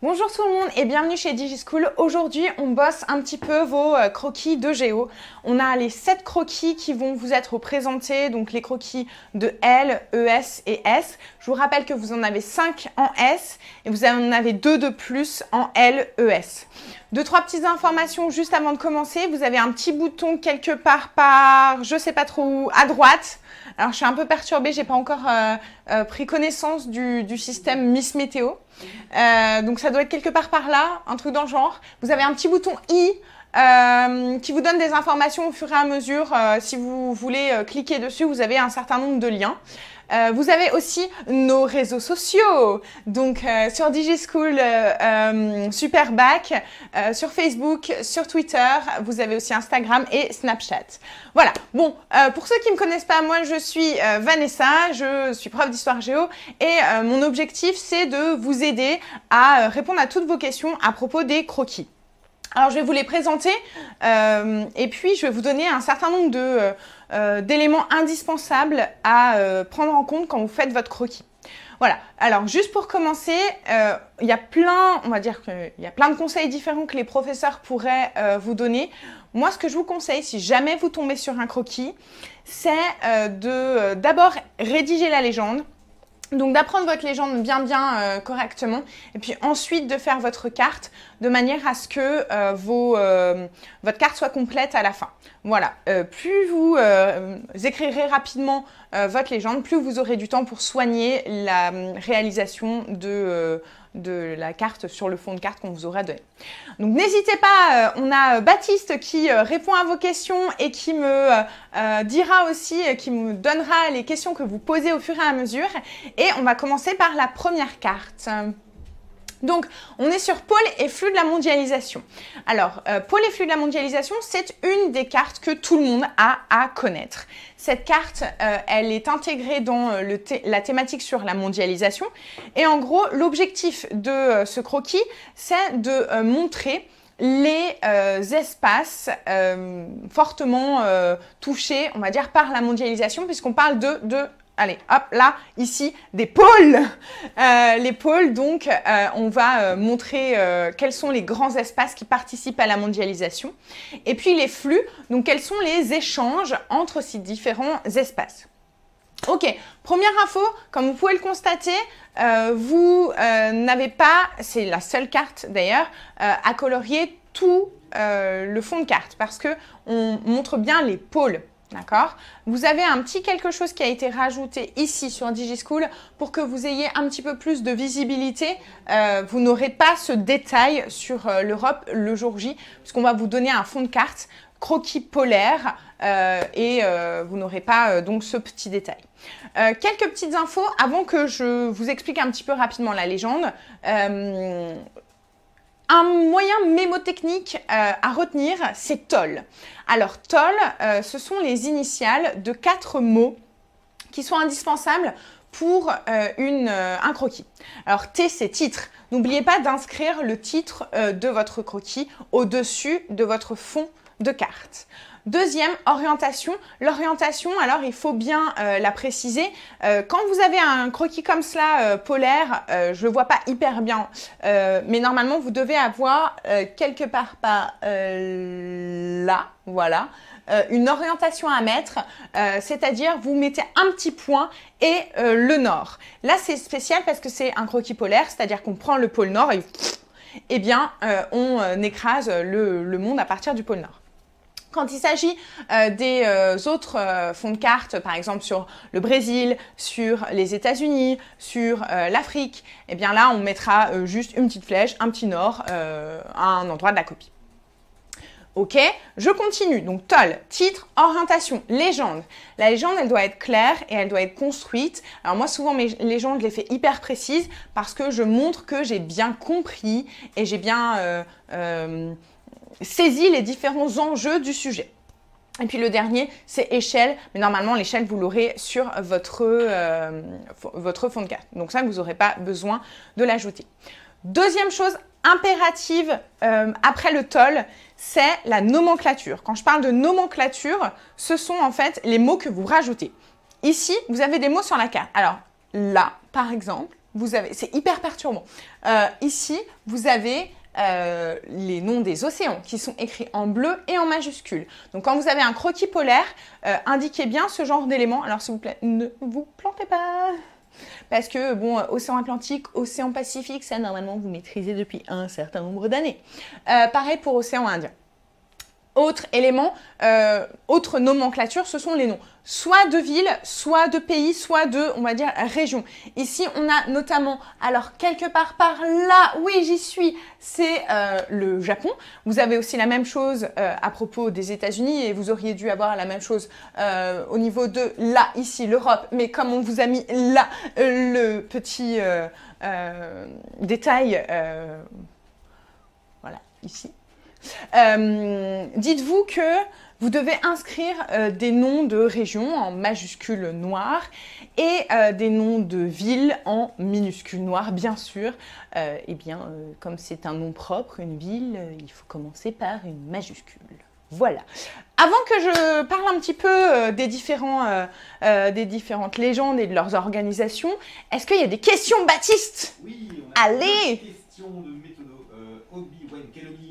Bonjour tout le monde et bienvenue chez DigiSchool. Aujourd'hui, on bosse un petit peu vos euh, croquis de géo. On a les 7 croquis qui vont vous être présentés, donc les croquis de L, ES et S. Je vous rappelle que vous en avez 5 en S et vous en avez 2 de plus en L, ES. Deux, trois petites informations juste avant de commencer. Vous avez un petit bouton quelque part par, je sais pas trop où, à droite. Alors, je suis un peu perturbée, j'ai pas encore euh, euh, pris connaissance du système Miss Météo. Euh, donc ça doit être quelque part par là, un truc dans le genre. Vous avez un petit bouton i euh, qui vous donne des informations au fur et à mesure. Euh, si vous voulez cliquer dessus, vous avez un certain nombre de liens. Euh, vous avez aussi nos réseaux sociaux. Donc euh, sur DigiSchool Super euh, Superbac, sur Facebook, sur Twitter, vous avez aussi Instagram et Snapchat. Voilà. Bon, pour ceux qui ne me connaissent pas, moi je suis Vanessa, je suis prof d'histoire géo et mon objectif c'est de vous aider à répondre à toutes vos questions à propos des croquis. Alors je vais vous les présenter et puis je vais vous donner un certain nombre de euh, d'éléments indispensables à euh, prendre en compte quand vous faites votre croquis. Voilà. Alors, juste pour commencer, euh, il y a plein, on va dire qu'il y a plein de conseils différents que les professeurs pourraient vous donner. Moi, ce que je vous conseille, si jamais vous tombez sur un croquis, c'est de d'abord rédiger la légende, donc d'apprendre votre légende bien bien euh, correctement et puis ensuite de faire votre carte de manière à ce que euh, vos, euh, votre carte soit complète à la fin. Voilà, plus vous écrirez rapidement votre légende, plus vous aurez du temps pour soigner la hum, réalisation de, de la carte sur le fond de carte qu'on vous aura donné. Donc n'hésitez pas, euh, on a euh, Baptiste qui euh, répond à vos questions et qui me dira aussi, qui me donnera les questions que vous posez au fur et à mesure. Et on va commencer par la première carte. Donc, on est sur pôle et flux de la mondialisation. Alors, euh, pôle et flux de la mondialisation, c'est une des cartes que tout le monde a à connaître. Cette carte, euh, elle est intégrée dans euh, la thématique sur la mondialisation. Et en gros, l'objectif de ce croquis, c'est de montrer les espaces fortement touchés, on va dire, par la mondialisation, puisqu'on parle de Allez, hop, là, ici, des pôles. Euh, les pôles, donc, euh, on va euh, montrer quels sont les grands espaces qui participent à la mondialisation. Et puis les flux, donc quels sont les échanges entre ces différents espaces. Ok, première info, comme vous pouvez le constater, vous n'avez pas, c'est la seule carte d'ailleurs, à colorier tout le fond de carte parce que on montre bien les pôles. D'accord Vous avez un petit quelque chose qui a été rajouté ici sur DigiSchool pour que vous ayez un petit peu plus de visibilité. Euh, vous n'aurez pas ce détail sur euh, l'Europe le jour J, puisqu'on va vous donner un fond de carte croquis polaire euh, et vous n'aurez pas donc ce petit détail. quelques petites infos avant que je vous explique un petit peu rapidement la légende un moyen mémotechnique euh, à retenir, c'est TOL. Alors TOL, euh, ce sont les initiales de quatre mots qui sont indispensables pour euh, un croquis. Alors T, c'est titre. N'oubliez pas d'inscrire le titre de votre croquis au-dessus de votre fond de carte. Deuxième, orientation. L'orientation, alors il faut bien euh, la préciser. Euh, quand vous avez un croquis comme cela euh, polaire, je le vois pas hyper bien, mais normalement vous devez avoir quelque part par là, voilà, une orientation à mettre, c'est-à-dire vous mettez un petit point et le nord. Là c'est spécial parce que c'est un croquis polaire, c'est-à-dire qu'on prend le pôle nord et eh bien on écrase le monde à partir du pôle nord. Quand il s'agit euh, des euh, autres euh, fonds de cartes, par exemple sur le Brésil, sur les États-Unis, sur l'Afrique, eh bien là, on mettra juste une petite flèche, un petit nord à un endroit de la copie. Ok, je continue. Donc TOL, titre, orientation, légende. La légende, elle doit être claire et elle doit être construite. Alors moi, souvent, mes légendes, je les fais hyper précises parce que je montre que j'ai bien compris et j'ai bien saisit les différents enjeux du sujet. Et puis le dernier, c'est échelle. Mais normalement, l'échelle, vous l'aurez sur votre, euh, votre fond de carte. Donc ça, vous n'aurez pas besoin de l'ajouter. Deuxième chose impérative euh, après le toll, c'est la nomenclature. Quand je parle de nomenclature, ce sont en fait les mots que vous rajoutez. Ici, vous avez des mots sur la carte. Alors là, par exemple, vous avez, c'est hyper perturbant. Euh, ici, vous avez euh, les noms des océans qui sont écrits en bleu et en majuscule. Donc quand vous avez un croquis polaire, euh, indiquez bien ce genre d'éléments. Alors s'il vous plaît, ne vous plantez pas parce que, bon, euh, océan Atlantique, océan Pacifique, ça normalement vous maîtrisez depuis un certain nombre d'années. pareil pour océan Indien. Autre élément, euh, autre nomenclature, ce sont les noms. Soit de villes, soit de pays, soit de, on va dire, région. Ici, on a notamment, alors quelque part par là, oui j'y suis, c'est euh, le Japon. Vous avez aussi la même chose euh, à propos des États-Unis et vous auriez dû avoir la même chose au niveau de là, ici, l'Europe. Mais comme on vous a mis là le petit détail, voilà, ici euh, dites-vous que vous devez inscrire euh, des noms de régions en majuscule noire et euh, des noms de villes en minuscule noire, bien sûr. eh bien, comme c'est un nom propre, une ville, il faut commencer par une majuscule. Voilà. Avant que je parle un petit peu des, différents, des différentes légendes et de leurs organisations, est-ce qu'il y a des questions, Baptiste Oui, on Allez. de obi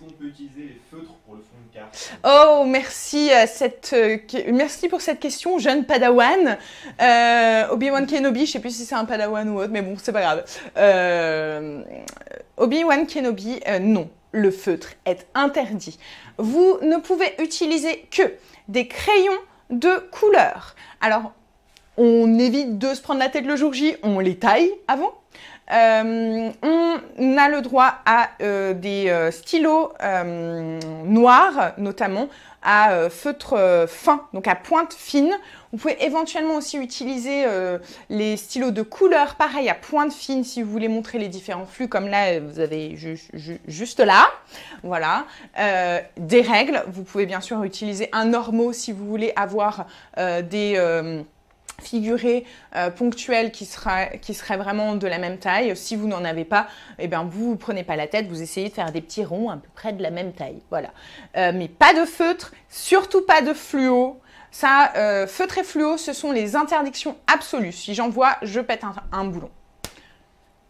est-ce qu'on peut utiliser les feutres pour le fond de carte Oh, merci, cette, euh, merci pour cette question, jeune padawan. Euh, Obi-Wan Kenobi, je ne sais plus si c'est un padawan ou autre, mais bon, c'est pas grave. Euh, Obi-Wan Kenobi, non, le feutre est interdit. Vous ne pouvez utiliser que des crayons de couleur. Alors, on évite de se prendre la tête le jour J, on les taille avant. Euh, on a le droit à euh, des euh, stylos noirs, notamment à feutre fin, donc à pointe fine. Vous pouvez éventuellement aussi utiliser les stylos de couleur, pareil à pointe fine, si vous voulez montrer les différents flux, comme là, vous avez juste là. Voilà. des règles. Vous pouvez bien sûr utiliser un normo si vous voulez avoir des figuré euh, ponctuel qui, sera, qui serait vraiment de la même taille. Si vous n'en avez pas, eh bien vous prenez pas la tête, vous essayez de faire des petits ronds à peu près de la même taille. Voilà. Euh, mais pas de feutre, surtout pas de fluo. Ça, euh, feutre et fluo, ce sont les interdictions absolues. Si j'en vois, je pète un, boulon.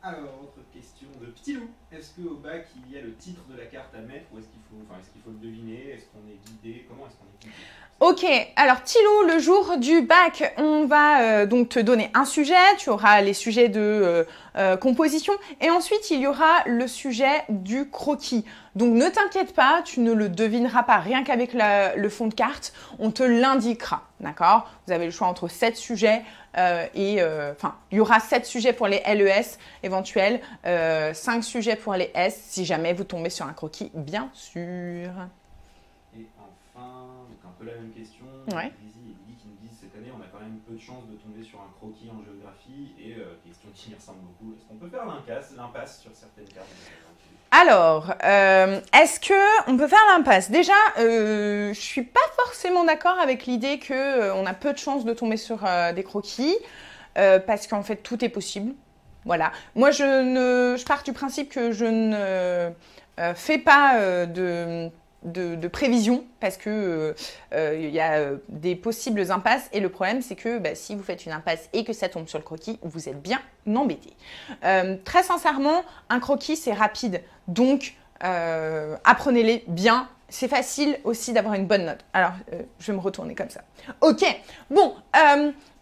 Alors, autre question de Petit Loup. Est-ce qu'au bac, il y a le titre de la carte à mettre ou est-ce qu'il faut est-ce qu'il faut le deviner Est-ce qu'on est guidé Comment est-ce qu'on est guidé Ok, alors Tilo, le jour du bac, on va euh, donc te donner un sujet, tu auras les sujets de euh, euh, composition, et ensuite il y aura le sujet du croquis. Donc ne t'inquiète pas, tu ne le devineras pas rien qu'avec le fond de carte, on te l'indiquera, d'accord Vous avez le choix entre 7 sujets et... Enfin, il y aura 7 sujets pour les LES éventuels, 5 sujets pour les S, si jamais vous tombez sur un croquis, bien sûr. Et enfin, donc un peu la même question, ouais. Lizzie et Lily qui nous disent cette année on a quand même peu de chances de tomber sur un croquis en géographie et euh, question qui ressemble beaucoup, est-ce qu'on peut faire l'impasse sur certaines cartes alors, euh, est-ce que on peut faire l'impasse Déjà, euh, je suis pas forcément d'accord avec l'idée qu'on euh, a peu de chances de tomber sur euh, des croquis, parce qu'en fait tout est possible. Voilà. Moi, je ne, je pars du principe que je ne euh, fais pas euh, de, de, prévision parce que euh, il y a des possibles impasses et le problème c'est que bah, si vous faites une impasse et que ça tombe sur le croquis, vous êtes bien embêté. très sincèrement, un croquis c'est rapide, donc apprenez-les bien c'est facile aussi d'avoir une bonne note. Alors, je vais me retourner comme ça. Ok, bon,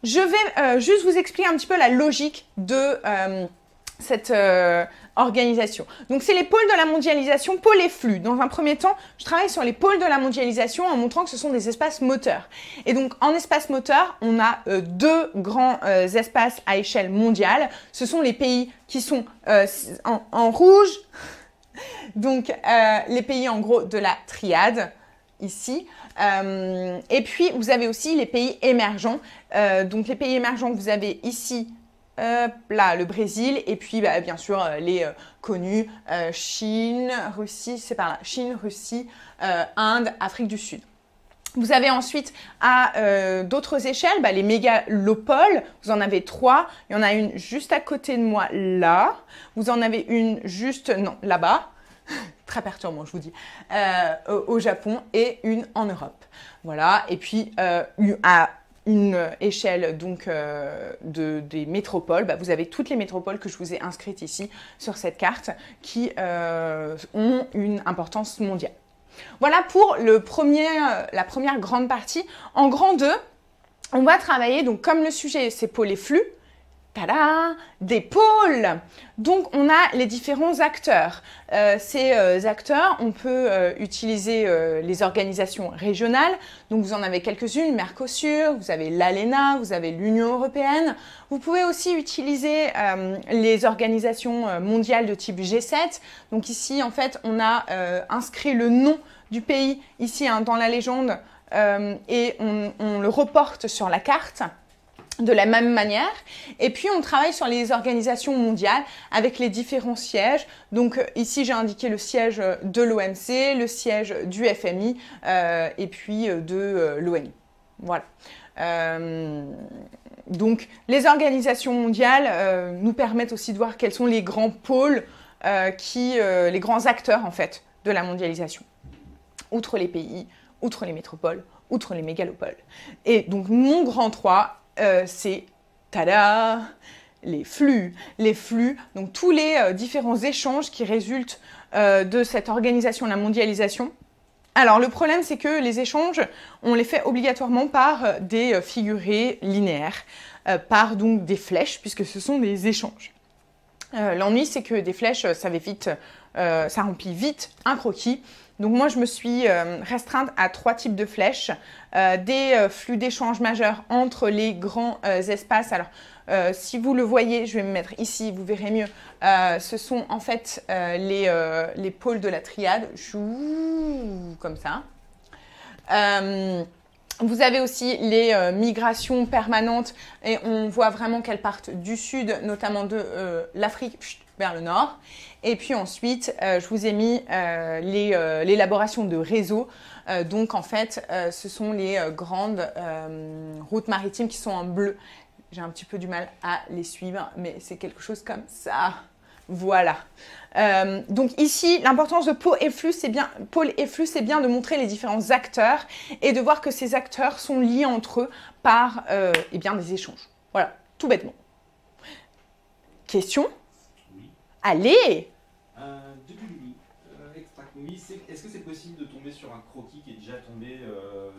je vais juste vous expliquer un petit peu la logique de cette euh, organisation. Donc c'est les pôles de la mondialisation, pôles et flux. Dans un premier temps, je travaille sur les pôles de la mondialisation en montrant que ce sont des espaces moteurs. Et donc en espace moteurs, on a euh, deux grands euh, espaces à échelle mondiale. Ce sont les pays qui sont en, en, rouge, donc les pays en gros de la triade ici. et puis vous avez aussi les pays émergents. donc les pays émergents, vous avez ici euh, là, le Brésil, et puis bah, bien sûr euh, les euh, connus, Chine, Russie, c'est par là, Chine, Russie, Inde, Afrique du Sud. Vous avez ensuite à d'autres échelles, bah, les mégalopoles, vous en avez trois, il y en a une juste à côté de moi là, vous en avez une juste, non, là-bas, très perturbant, je vous dis, au Japon et une en Europe. Voilà, et puis à une échelle donc euh, de, des métropoles, bah, vous avez toutes les métropoles que je vous ai inscrites ici sur cette carte qui euh, ont une importance mondiale. Voilà pour le premier, la première grande partie. En grand 2, on va travailler, donc comme le sujet c'est pour les flux, tada, des pôles. Donc on a les différents acteurs. Euh, ces euh, acteurs, on peut euh, utiliser les organisations régionales. Donc vous en avez quelques-unes, Mercosur, vous avez l'ALENA, vous avez l'Union européenne. Vous pouvez aussi utiliser les organisations mondiales de type G7. Donc ici, en fait, on a inscrit le nom du pays ici hein, dans la légende et on le reporte sur la carte de la même manière. Et puis on travaille sur les organisations mondiales avec les différents sièges. Donc euh, ici j'ai indiqué le siège euh, de l'OMC, le siège du FMI euh, et puis de l'ONU. Voilà. donc les organisations mondiales nous permettent aussi de voir quels sont les grands pôles qui, les grands acteurs en fait de la mondialisation, outre les pays, outre les métropoles, outre les mégalopoles. Et donc mon grand 3, euh, c'est tada les flux, les flux, donc tous les euh, différents échanges qui résultent euh, de cette organisation, la mondialisation. Alors le problème c'est que les échanges, on les fait obligatoirement par des figurés linéaires, par donc des flèches, puisque ce sont des échanges. L'ennui c'est que des flèches, ça, vite, ça remplit vite un croquis, donc moi, je me suis euh, restreinte à trois types de flèches. Euh, des euh, flux d'échange majeurs entre les grands espaces. Alors, si vous le voyez, je vais me mettre ici, vous verrez mieux. ce sont en fait les, les, pôles de la triade, comme ça. Vous avez aussi les euh, migrations permanentes et on voit vraiment qu'elles partent du sud, notamment de euh, l'Afrique vers le nord. Et puis ensuite, euh, je vous ai mis l'élaboration de réseaux. donc en fait, ce sont les grandes routes maritimes qui sont en bleu. J'ai un petit peu du mal à les suivre, mais c'est quelque chose comme ça. Voilà. Euh, donc ici, l'importance de pôle et flux, c'est bien, c'est bien de montrer les différents acteurs et de voir que ces acteurs sont liés entre eux par euh, eh bien, des échanges. Voilà, tout bêtement. Question oui. Allez euh, Est-ce que c'est possible de tomber sur un croquis qui est déjà tombé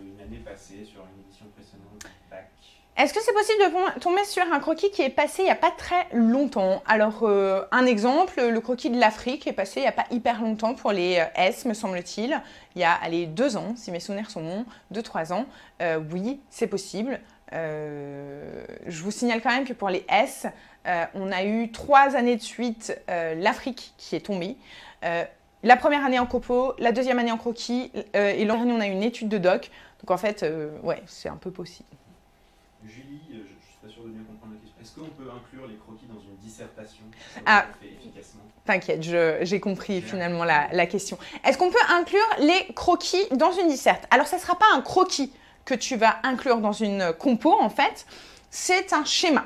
une année passée, sur une édition précédente est-ce que c'est possible de tomber sur un croquis qui est passé il n'y a pas très longtemps Alors, euh, un exemple, le croquis de l'Afrique est passé il n'y a pas hyper longtemps pour les euh, S, me semble-t-il. Il y a, allez, deux ans, si mes souvenirs sont bons, deux, trois ans. Euh, oui, c'est possible. je vous signale quand même que pour les S, on a eu trois années de suite l'Afrique qui est tombée. la première année en copo, la deuxième année en croquis, et l'an dernier, on a une étude de doc. Donc, en fait, ouais, c'est un peu possible. Est-ce qu'on peut inclure les croquis dans une dissertation ah, T'inquiète, j'ai compris finalement la, question. Est-ce qu'on peut inclure les croquis dans une disserte Alors, ça ne sera pas un croquis que tu vas inclure dans une compo, en fait, c'est un schéma.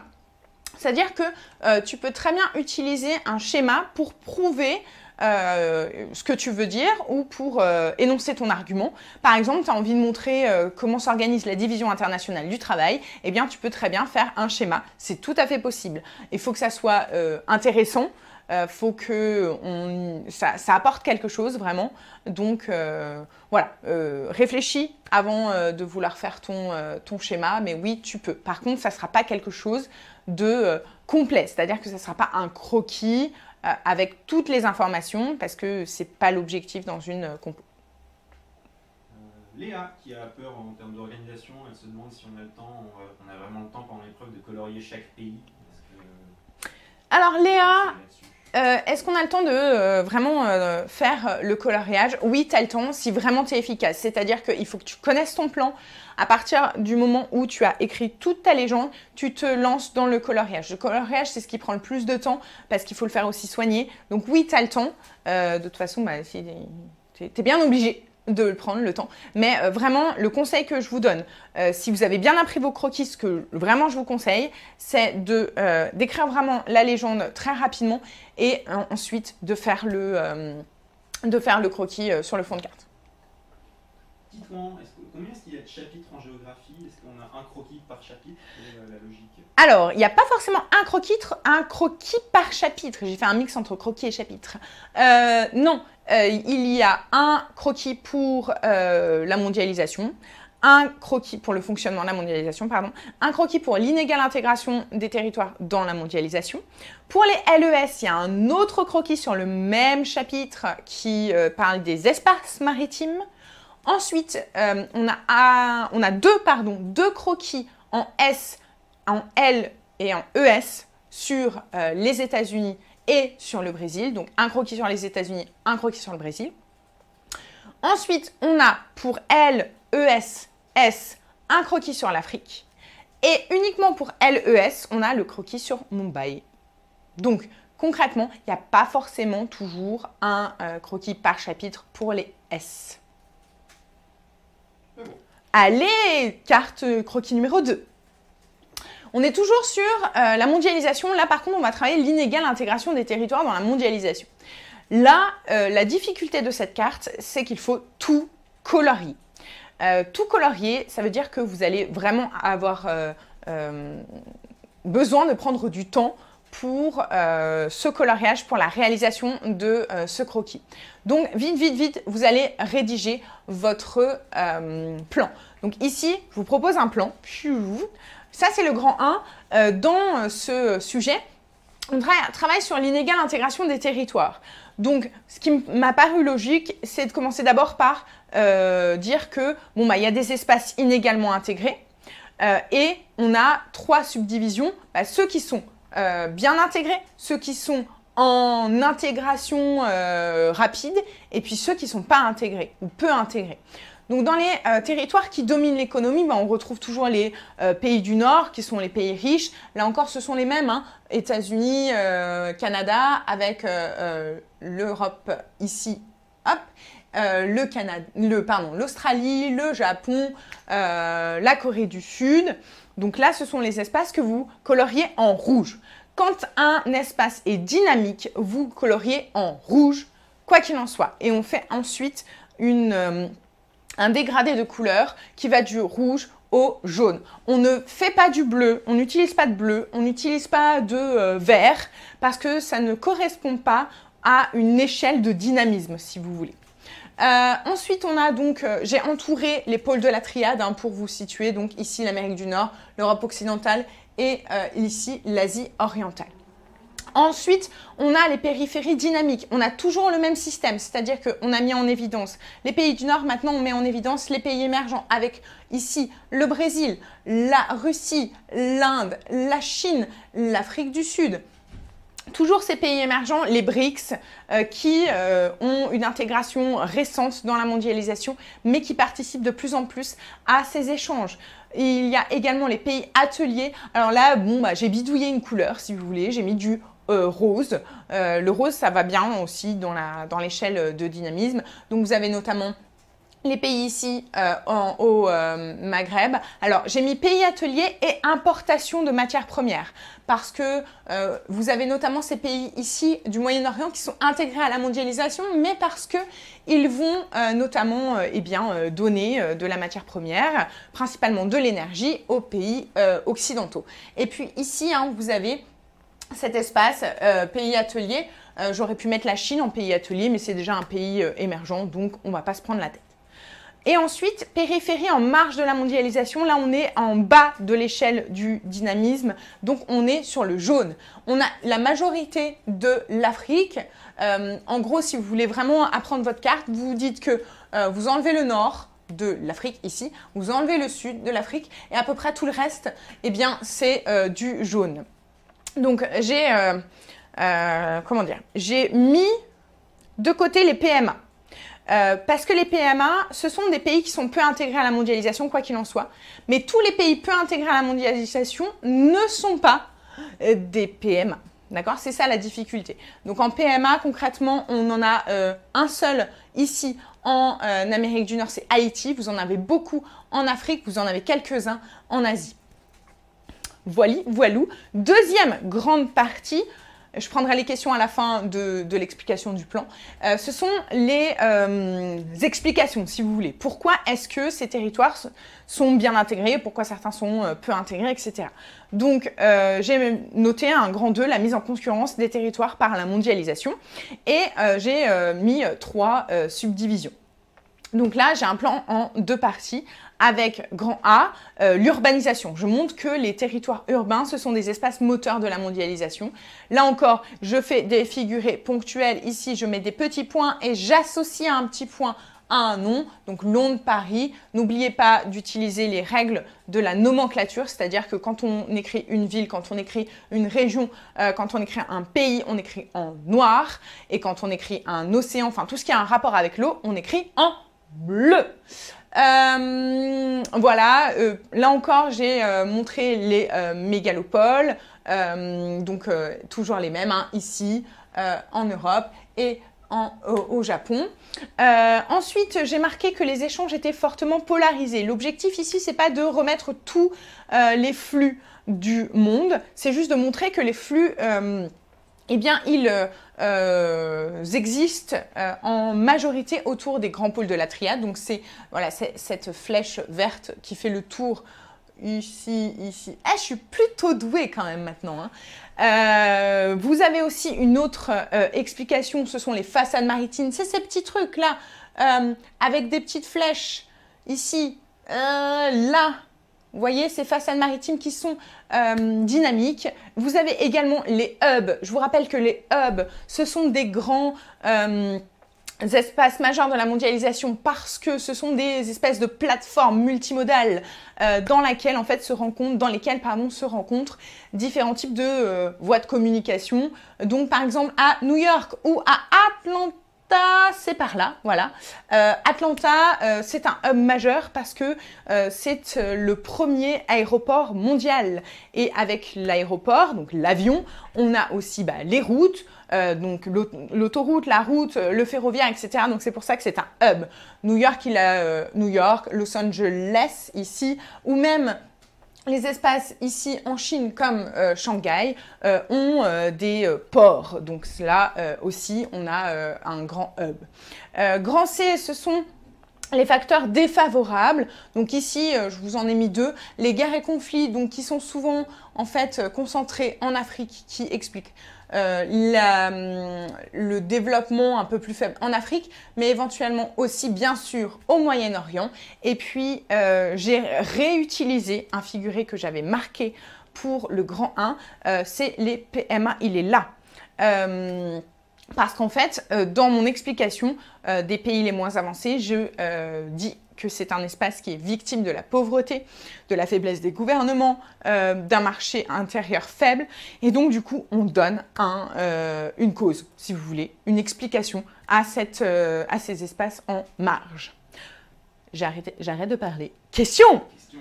C'est-à-dire que euh, tu peux très bien utiliser un schéma pour prouver euh, ce que tu veux dire ou pour euh, énoncer ton argument. Par exemple, tu as envie de montrer euh, comment s'organise la division internationale du travail, eh bien tu peux très bien faire un schéma. C'est tout à fait possible. Il faut que ça soit intéressant. il faut que ça, apporte quelque chose vraiment. Donc voilà, réfléchis avant de vouloir faire ton, ton schéma, mais oui, tu peux. Par contre, ça ne sera pas quelque chose de complet, c'est-à-dire que ça ne sera pas un croquis, euh, avec toutes les informations parce que c'est pas l'objectif dans une euh, compo. Euh, Léa, qui a peur en termes d'organisation, elle se demande si on a le temps, on a vraiment le temps pendant l'épreuve de colorier chaque pays. Alors Léa, euh, est-ce qu'on a le temps de euh, vraiment euh, faire le coloriage Oui, tu as le temps si vraiment tu es efficace. C'est-à-dire qu'il faut que tu connaisses ton plan. À partir du moment où tu as écrit toute ta légende, tu te lances dans le coloriage. Le coloriage, c'est ce qui prend le plus de temps parce qu'il faut le faire aussi soigner. Donc oui, tu as le temps. de toute façon, bah, tu es bien obligé de prendre le temps. Mais euh, vraiment, le conseil que je vous donne, euh, si vous avez bien appris vos croquis, ce que vraiment je vous conseille, c'est de euh, d'écrire vraiment la légende très rapidement et ensuite de faire le, de faire le croquis sur le fond de carte. Dites-moi, combien est-ce qu'il y a de chapitres en géographie Est-ce qu'on a un croquis par chapitre la logique Alors, il n'y a pas forcément un croquis, un croquis par chapitre. J'ai fait un mix entre croquis et chapitre. non, euh, il y a un croquis pour euh, la mondialisation, un croquis pour le fonctionnement de la mondialisation, pardon, un croquis pour l'inégale intégration des territoires dans la mondialisation. Pour les LES, il y a un autre croquis sur le même chapitre qui euh, parle des espaces maritimes. Ensuite, on, a deux, pardon, deux croquis en S, en L et en ES sur les États-Unis et sur le Brésil. Donc un croquis sur les États-Unis, un croquis sur le Brésil. Ensuite, on a pour LESS un croquis sur l'Afrique. Et uniquement pour LES, on a le croquis sur Mumbai. Donc concrètement, il n'y a pas forcément toujours un euh, croquis par chapitre pour les S. Allez, carte euh, croquis numéro 2. On est toujours sur euh, la mondialisation. Là, par contre, on va travailler l'inégale intégration des territoires dans la mondialisation. Là, euh, la difficulté de cette carte, c'est qu'il faut tout colorier. Euh, tout colorier, ça veut dire que vous allez vraiment avoir besoin de prendre du temps pour ce coloriage, pour la réalisation de ce croquis. Donc vite, vite, vite, vous allez rédiger votre plan. Donc ici, je vous propose un plan. Ça, c'est le grand 1 euh, dans ce sujet. On travaille sur l'inégale intégration des territoires. Donc, ce qui m'a paru logique, c'est de commencer d'abord par euh, dire que bon bah, il y a des espaces inégalement intégrés euh, et on a trois subdivisions bah, ceux qui sont bien intégrés, ceux qui sont en intégration rapide et puis ceux qui sont pas intégrés ou peu intégrés. Donc dans les euh, territoires qui dominent l'économie, bah, on retrouve toujours les euh, pays du Nord, qui sont les pays riches. Là encore, ce sont les mêmes, hein. États-Unis, euh, Canada, avec l'Europe ici, hop, le Canada, le, pardon, l'Australie, le Japon, la Corée du Sud. Donc là, ce sont les espaces que vous coloriez en rouge. Quand un espace est dynamique, vous coloriez en rouge, quoi qu'il en soit. Et on fait ensuite une un dégradé de couleur qui va du rouge au jaune. On ne fait pas du bleu, on n'utilise pas de bleu, on n'utilise pas de euh, vert parce que ça ne correspond pas à une échelle de dynamisme si vous voulez. Euh, ensuite, on a donc, euh, j'ai entouré les pôles de la triade hein, pour vous situer, donc ici l'Amérique du Nord, l'Europe occidentale et ici l'Asie orientale. Ensuite, on a les périphéries dynamiques. On a toujours le même système, c'est-à-dire qu'on a mis en évidence les pays du Nord, maintenant on met en évidence les pays émergents avec ici le Brésil, la Russie, l'Inde, la Chine, l'Afrique du Sud. Toujours ces pays émergents, les BRICS, euh, qui euh, ont une intégration récente dans la mondialisation, mais qui participent de plus en plus à ces échanges. Il y a également les pays ateliers. Alors là, bon, bah, j'ai bidouillé une couleur, si vous voulez. J'ai mis du euh, rose. Euh, le rose, ça va bien aussi dans l'échelle dans de dynamisme. Donc vous avez notamment les pays ici euh, en, au Maghreb. Alors j'ai mis pays atelier et importation de matières premières parce que vous avez notamment ces pays ici du Moyen-Orient qui sont intégrés à la mondialisation, mais parce que ils vont notamment eh bien, donner de la matière première, principalement de l'énergie, aux pays occidentaux. Et puis ici, hein, vous avez cet espace euh, pays atelier. Euh, j'aurais pu mettre la Chine en pays atelier, mais c'est déjà un pays euh, émergent, donc on va pas se prendre la tête. Et ensuite, périphérie en marge de la mondialisation, là on est en bas de l'échelle du dynamisme, donc on est sur le jaune. On a la majorité de l'Afrique. en gros, si vous voulez vraiment apprendre votre carte, vous, vous dites que vous enlevez le nord, de l'Afrique ici, vous enlevez le sud de l'Afrique et à peu près tout le reste, eh bien c'est du jaune. Donc j'ai euh, euh, comment dire J'ai mis de côté les PMA. Euh, parce que les PMA, ce sont des pays qui sont peu intégrés à la mondialisation, quoi qu'il en soit. Mais tous les pays peu intégrés à la mondialisation ne sont pas des PMA. D'accord C'est ça la difficulté. Donc en PMA, concrètement, on en a un seul ici en Amérique du Nord, c'est Haïti. Vous en avez beaucoup en Afrique, vous en avez quelques-uns en Asie. Voili, voilou. Deuxième grande partie, je prendrai les questions à la fin de, l'explication du plan. Euh, ce sont les euh, explications, si vous voulez. Pourquoi est-ce que ces territoires sont bien intégrés Pourquoi certains sont euh, peu intégrés, etc. Donc, j'ai noté un grand 2, la mise en concurrence des territoires par la mondialisation. Et j'ai mis trois subdivisions. Donc là, j'ai un plan en deux parties avec grand A, euh, l'urbanisation. Je montre que les territoires urbains, ce sont des espaces moteurs de la mondialisation. Là encore, je fais des figurés ponctuels. Ici, je mets des petits points et j'associe un petit point à un nom, donc Londres, Paris. N'oubliez pas d'utiliser les règles de la nomenclature, c'est-à-dire que quand on écrit une ville, quand on écrit une région, euh, quand on écrit un pays, on écrit en noir, et quand on écrit un océan, enfin tout ce qui a un rapport avec l'eau, on écrit en bleu. Euh, voilà, euh, là encore, j'ai euh, montré les mégalopoles, donc toujours les mêmes hein, ici, en Europe et au, Japon. ensuite, j'ai marqué que les échanges étaient fortement polarisés. L'objectif ici, c'est pas de remettre tous les flux du monde, c'est juste de montrer que les flux eh bien, ils euh, existent euh, en majorité autour des grands pôles de la triade. Donc c'est voilà, cette flèche verte qui fait le tour ici, ici. Ah, je suis plutôt douée quand même maintenant. Hein. Euh, vous avez aussi une autre explication, ce sont les façades maritimes. C'est ces petits trucs là, avec des petites flèches ici, là, vous voyez, ces façades maritimes qui sont euh, dynamiques. Vous avez également les hubs. Je vous rappelle que les hubs, ce sont des grands... Euh, espaces majeurs de la mondialisation parce que ce sont des espèces de plateformes multimodales euh, dans en fait se rencontrent, dans lesquelles se rencontrent différents types de voies de communication. Donc par exemple à New York ou à Atlanta c'est par là, voilà. Euh, Atlanta, euh, c'est un hub majeur parce que euh, c'est le premier aéroport mondial. Et avec l'aéroport, donc l'avion, on a aussi bah, les routes, donc l'autoroute, la route, le ferroviaire, etc. Donc c'est pour ça que c'est un hub. New York, il a New York, Los Angeles ici, ou même les espaces ici en Chine comme euh, Shanghai euh, ont euh, des ports, donc là aussi on a un grand hub. grand C, ce sont les facteurs défavorables. Donc ici, je vous en ai mis deux. Les guerres et conflits, donc qui sont souvent en fait concentrés en Afrique, qui expliquent euh, hum, le développement un peu plus faible en Afrique, mais éventuellement aussi bien sûr au Moyen-Orient. Et puis euh, j'ai réutilisé un figuré que j'avais marqué pour le grand 1, euh, c'est les PMA, il est là. parce qu'en fait, dans mon explication des pays les moins avancés, je dis que c'est un espace qui est victime de la pauvreté, de la faiblesse des gouvernements, euh, d'un marché intérieur faible. Et donc, du coup, on donne euh, une cause, si vous voulez, une explication à, euh, ces espaces en marge. J'arrête de parler. Question, Question.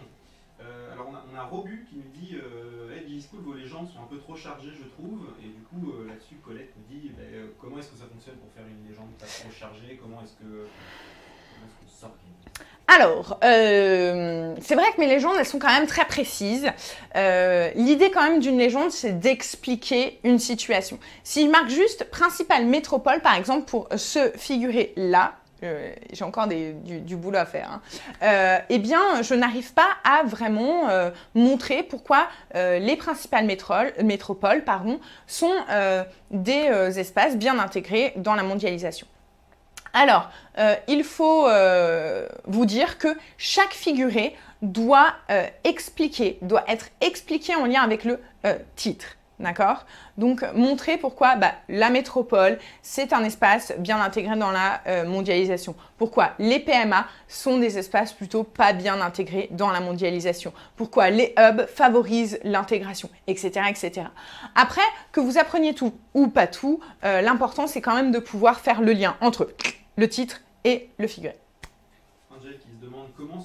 Alors, on a, on Robu qui nous dit hey, School, vos légendes sont un peu trop chargées, je trouve. Et du coup, là-dessus, Colette nous dit bah, comment est-ce que ça fonctionne pour faire une légende pas trop chargée Comment est-ce que. Alors, euh, c'est vrai que mes légendes, elles sont quand même très précises. Euh, l'idée quand même d'une légende, c'est d'expliquer une situation. Si je marque juste principale métropole, par exemple, pour se figurer là, euh, j'ai encore du, boulot à faire, hein, eh bien, je n'arrive pas à vraiment montrer pourquoi les principales métropoles sont des espaces bien intégrés dans la mondialisation. Alors, euh, il faut euh, vous dire que chaque figuré doit euh, expliquer, doit être expliqué en lien avec le titre. D'accord Donc, montrer pourquoi bah, la métropole, c'est un espace bien intégré dans la mondialisation. Pourquoi les PMA sont des espaces plutôt pas bien intégrés dans la mondialisation. Pourquoi les hubs favorisent l'intégration, etc., etc. Après, que vous appreniez tout ou pas tout, l'important, c'est quand même de pouvoir faire le lien entre eux le titre et le figuré. comment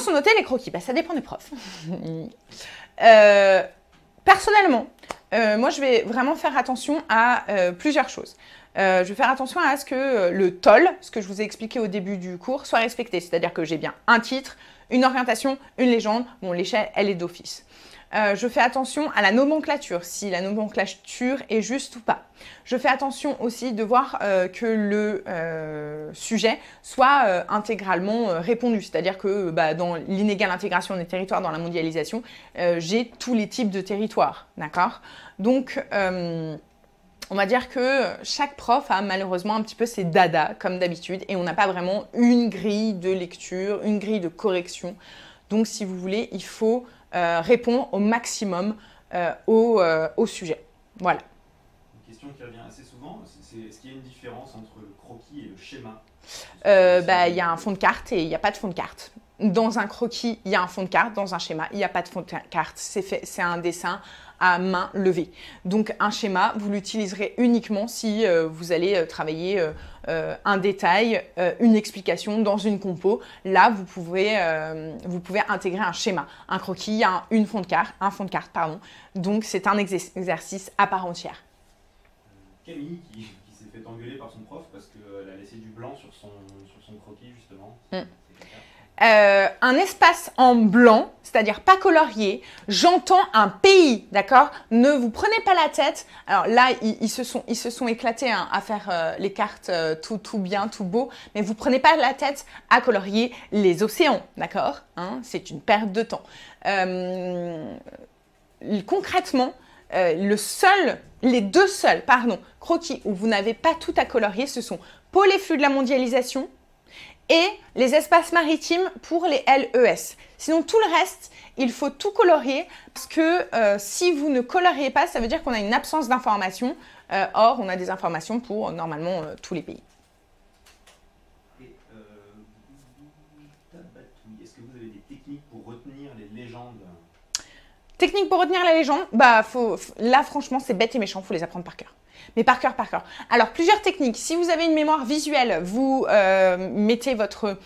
sont notés les croquis. Bah, ça dépend des profs. Euh, personnellement, euh, moi je vais vraiment faire attention à euh, plusieurs choses. je vais faire attention à ce que le toll, ce que je vous ai expliqué au début du cours, soit respecté. C'est-à-dire que j'ai bien un titre, une orientation, une légende. Bon, l'échelle, elle est d'office. Euh, je fais attention à la nomenclature, si la nomenclature est juste ou pas. Je fais attention aussi de voir euh, que le euh, sujet soit intégralement répondu, c'est-à-dire que bah, dans l'inégale intégration des territoires dans la mondialisation, j'ai tous les types de territoires, d'accord Donc on va dire que chaque prof a malheureusement un petit peu ses dada, comme d'habitude, et on n'a pas vraiment une grille de lecture, une grille de correction. Donc, si vous voulez, il faut euh, répond au maximum euh, au, euh, au, sujet. Voilà. Une question qui revient assez souvent, c'est est, ce qu'il y a une différence entre le croquis et le schéma bah, Il y a un fond de carte et il n'y a pas de fond de carte. Dans un croquis, il y a un fond de carte, dans un schéma, il n'y a pas de fond de carte. C'est un dessin à main levée. Donc un schéma, vous l'utiliserez uniquement si vous allez travailler euh, un détail, euh, une explication dans une compo. Là, vous pouvez, euh, vous pouvez intégrer un schéma, un croquis, un, fond de carte, un fond de carte, pardon. Donc, c'est un exercice à part entière. Camille qui, s'est fait engueuler par son prof parce qu'elle a laissé du blanc sur son, sur son croquis, justement. Mm. Euh, un espace en blanc, c'est-à-dire pas colorié. J'entends un pays, d'accord Ne vous prenez pas la tête. Alors là, ils, se, sont, ils se sont éclatés hein, à faire euh, les cartes euh, tout, tout bien, tout beau, mais vous prenez pas la tête à colorier les océans, d'accord hein, C'est une perte de temps. concrètement, les deux seuls, pardon, croquis où vous n'avez pas tout à colorier, ce sont Pôle et flux de la mondialisation, et les espaces maritimes pour les LES. Sinon, tout le reste, il faut tout colorier parce que euh, si vous ne coloriez pas, ça veut dire qu'on a une absence d'informations. Euh, or, on a des informations pour normalement euh, tous les pays. Est-ce que vous avez des techniques pour retenir les légendes Technique pour retenir la légende, bah faut, là franchement c'est bête et méchant, faut les apprendre par cœur mais par cœur, par cœur. Alors, plusieurs techniques. Si vous avez une mémoire visuelle, vous euh, mettez votre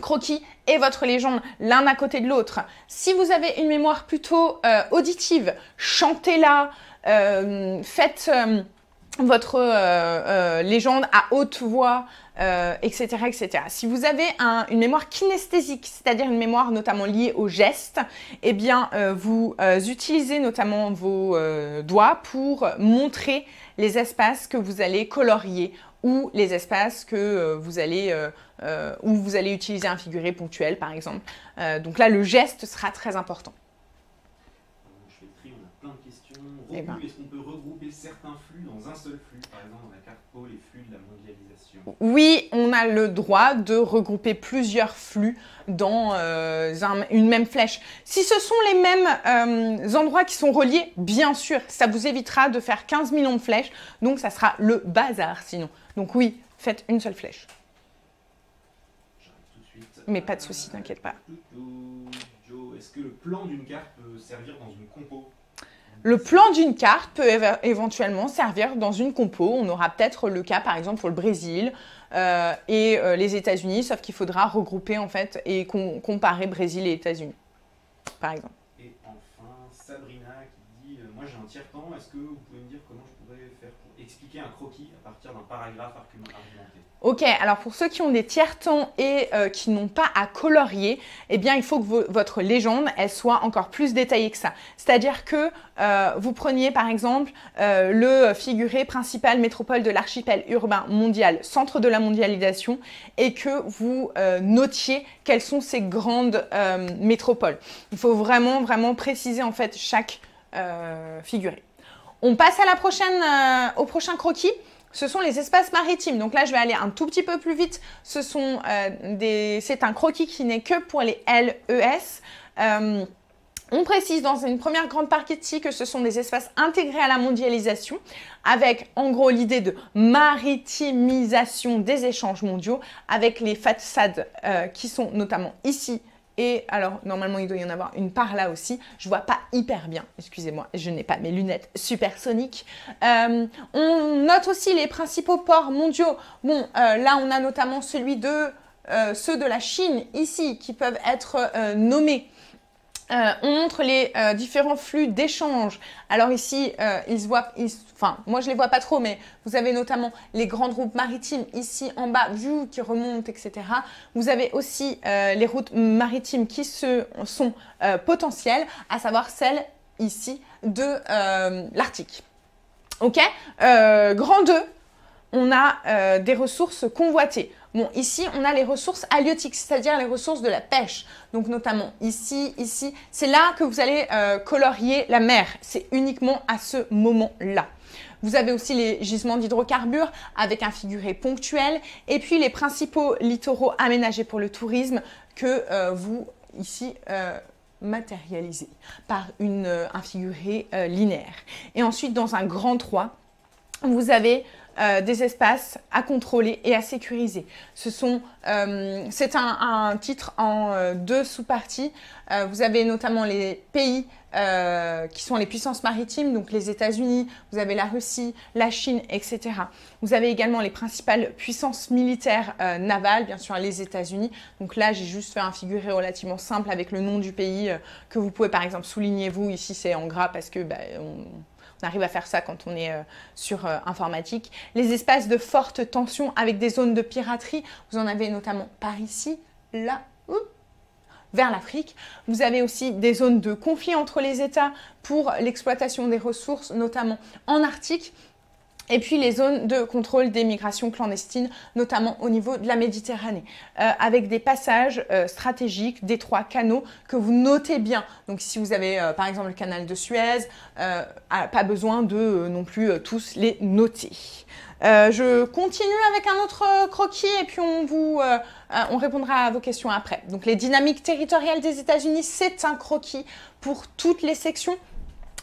croquis et votre légende l'un à côté de l'autre. Si vous avez une mémoire plutôt euh, auditive, chantez-la, euh, faites votre légende à haute voix, etc., euh, etc. Si vous avez une mémoire kinesthésique, c'est-à-dire une mémoire notamment liée au gestes, eh bien, euh, vous euh, utilisez notamment vos doigts pour montrer les espaces que vous allez colorier ou les espaces que vous allez où vous allez utiliser un figuré ponctuel, par exemple. donc là, le geste sera très important. Eh ben. Est-ce qu'on peut regrouper certains flux dans un seul flux Par exemple, dans la carte po les flux de la mondialisation. Oui, on a le droit de regrouper plusieurs flux dans euh, une même flèche. Si ce sont les mêmes euh, endroits qui sont reliés, bien sûr, ça vous évitera de faire 15 millions de flèches. Donc, ça sera le bazar sinon. Donc oui, faites une seule flèche. Tout de suite. Mais pas de souci, t'inquiète pas. Euh, est-ce que le plan d'une carte peut servir dans une compo le plan d'une carte peut éventuellement servir dans une compo. On aura peut-être le cas, par exemple, pour le Brésil euh, et euh, les États-Unis, sauf qu'il faudra regrouper en fait et comparer Brésil et États-Unis, par exemple. Et enfin, Sabrina qui dit euh, Moi j'ai un tiers-temps, est-ce que vous pouvez me dire comment je pourrais faire pour expliquer un croquis à partir d'un paragraphe argumenté Ok, alors pour ceux qui ont des tiers-tons et euh, qui n'ont pas à colorier, eh bien il faut que votre légende, elle soit encore plus détaillée que ça. C'est-à-dire que euh, vous preniez par exemple euh, le figuré principal métropole de l'archipel urbain mondial, centre de la mondialisation, et que vous notiez quelles sont ces grandes métropoles. Il faut vraiment, vraiment préciser en fait chaque figuré. On passe à la prochaine, au prochain croquis ce sont les espaces maritimes. Donc là, je vais aller un tout petit peu plus vite. Euh, c'est un croquis qui n'est que pour les LES. Euh, on précise dans une première grande partie que ce sont des espaces intégrés à la mondialisation, avec en gros l'idée de maritimisation des échanges mondiaux, avec les façades euh, qui sont notamment ici et alors, normalement, il doit y en avoir une part là aussi. Je vois pas hyper bien. Excusez-moi, je n'ai pas mes lunettes supersoniques. Euh, on note aussi les principaux ports mondiaux. Bon, euh, là, on a notamment celui de euh, ceux de la Chine ici qui peuvent être nommés on euh, montre les euh, différents flux d'échanges. Alors ici, euh, ils se voient, enfin, moi je les vois pas trop, mais vous avez notamment les grandes routes maritimes ici en bas, vu qui remontent, etc. Vous avez aussi les routes maritimes qui se, sont potentielles, à savoir celles ici de l'Arctique. Ok Grand 2, on a des ressources convoitées ici, on a les ressources halieutiques, c'est-à-dire les ressources de la pêche. Donc, notamment ici, ici. C'est là que vous allez euh, colorier la mer. C'est uniquement à ce moment-là. Vous avez aussi les gisements d'hydrocarbures avec un figuré ponctuel et puis les principaux littoraux aménagés pour le tourisme que euh, vous, ici, euh, matérialisez par un figuré linéaire. Et ensuite, dans un grand 3, vous avez euh, des espaces à contrôler et à sécuriser. Ce sont, euh, c'est un, titre en euh, deux sous-parties. vous avez notamment les pays qui sont les puissances maritimes, donc les États-Unis, vous avez la Russie, la Chine, etc. Vous avez également les principales puissances militaires navales, bien sûr les États-Unis. Donc là, j'ai juste fait un figuré relativement simple avec le nom du pays que vous pouvez par exemple souligner vous. Ici, c'est en gras parce que bah, on arrive à faire ça quand on est euh, sur euh, informatique. Les espaces de forte tension avec des zones de piraterie, vous en avez notamment par ici, là, vers l'Afrique. Vous avez aussi des zones de conflit entre les États pour l'exploitation des ressources, notamment en Arctique et puis les zones de contrôle des migrations clandestines, notamment au niveau de la Méditerranée, euh, avec des passages euh, stratégiques, des trois canaux que vous notez bien. Donc si vous avez euh, par exemple le canal de Suez, ah, pas besoin de non plus tous les noter. je continue avec un autre croquis et puis on vous on répondra à vos questions après. Donc les dynamiques territoriales des États-Unis, c'est un croquis pour toutes les sections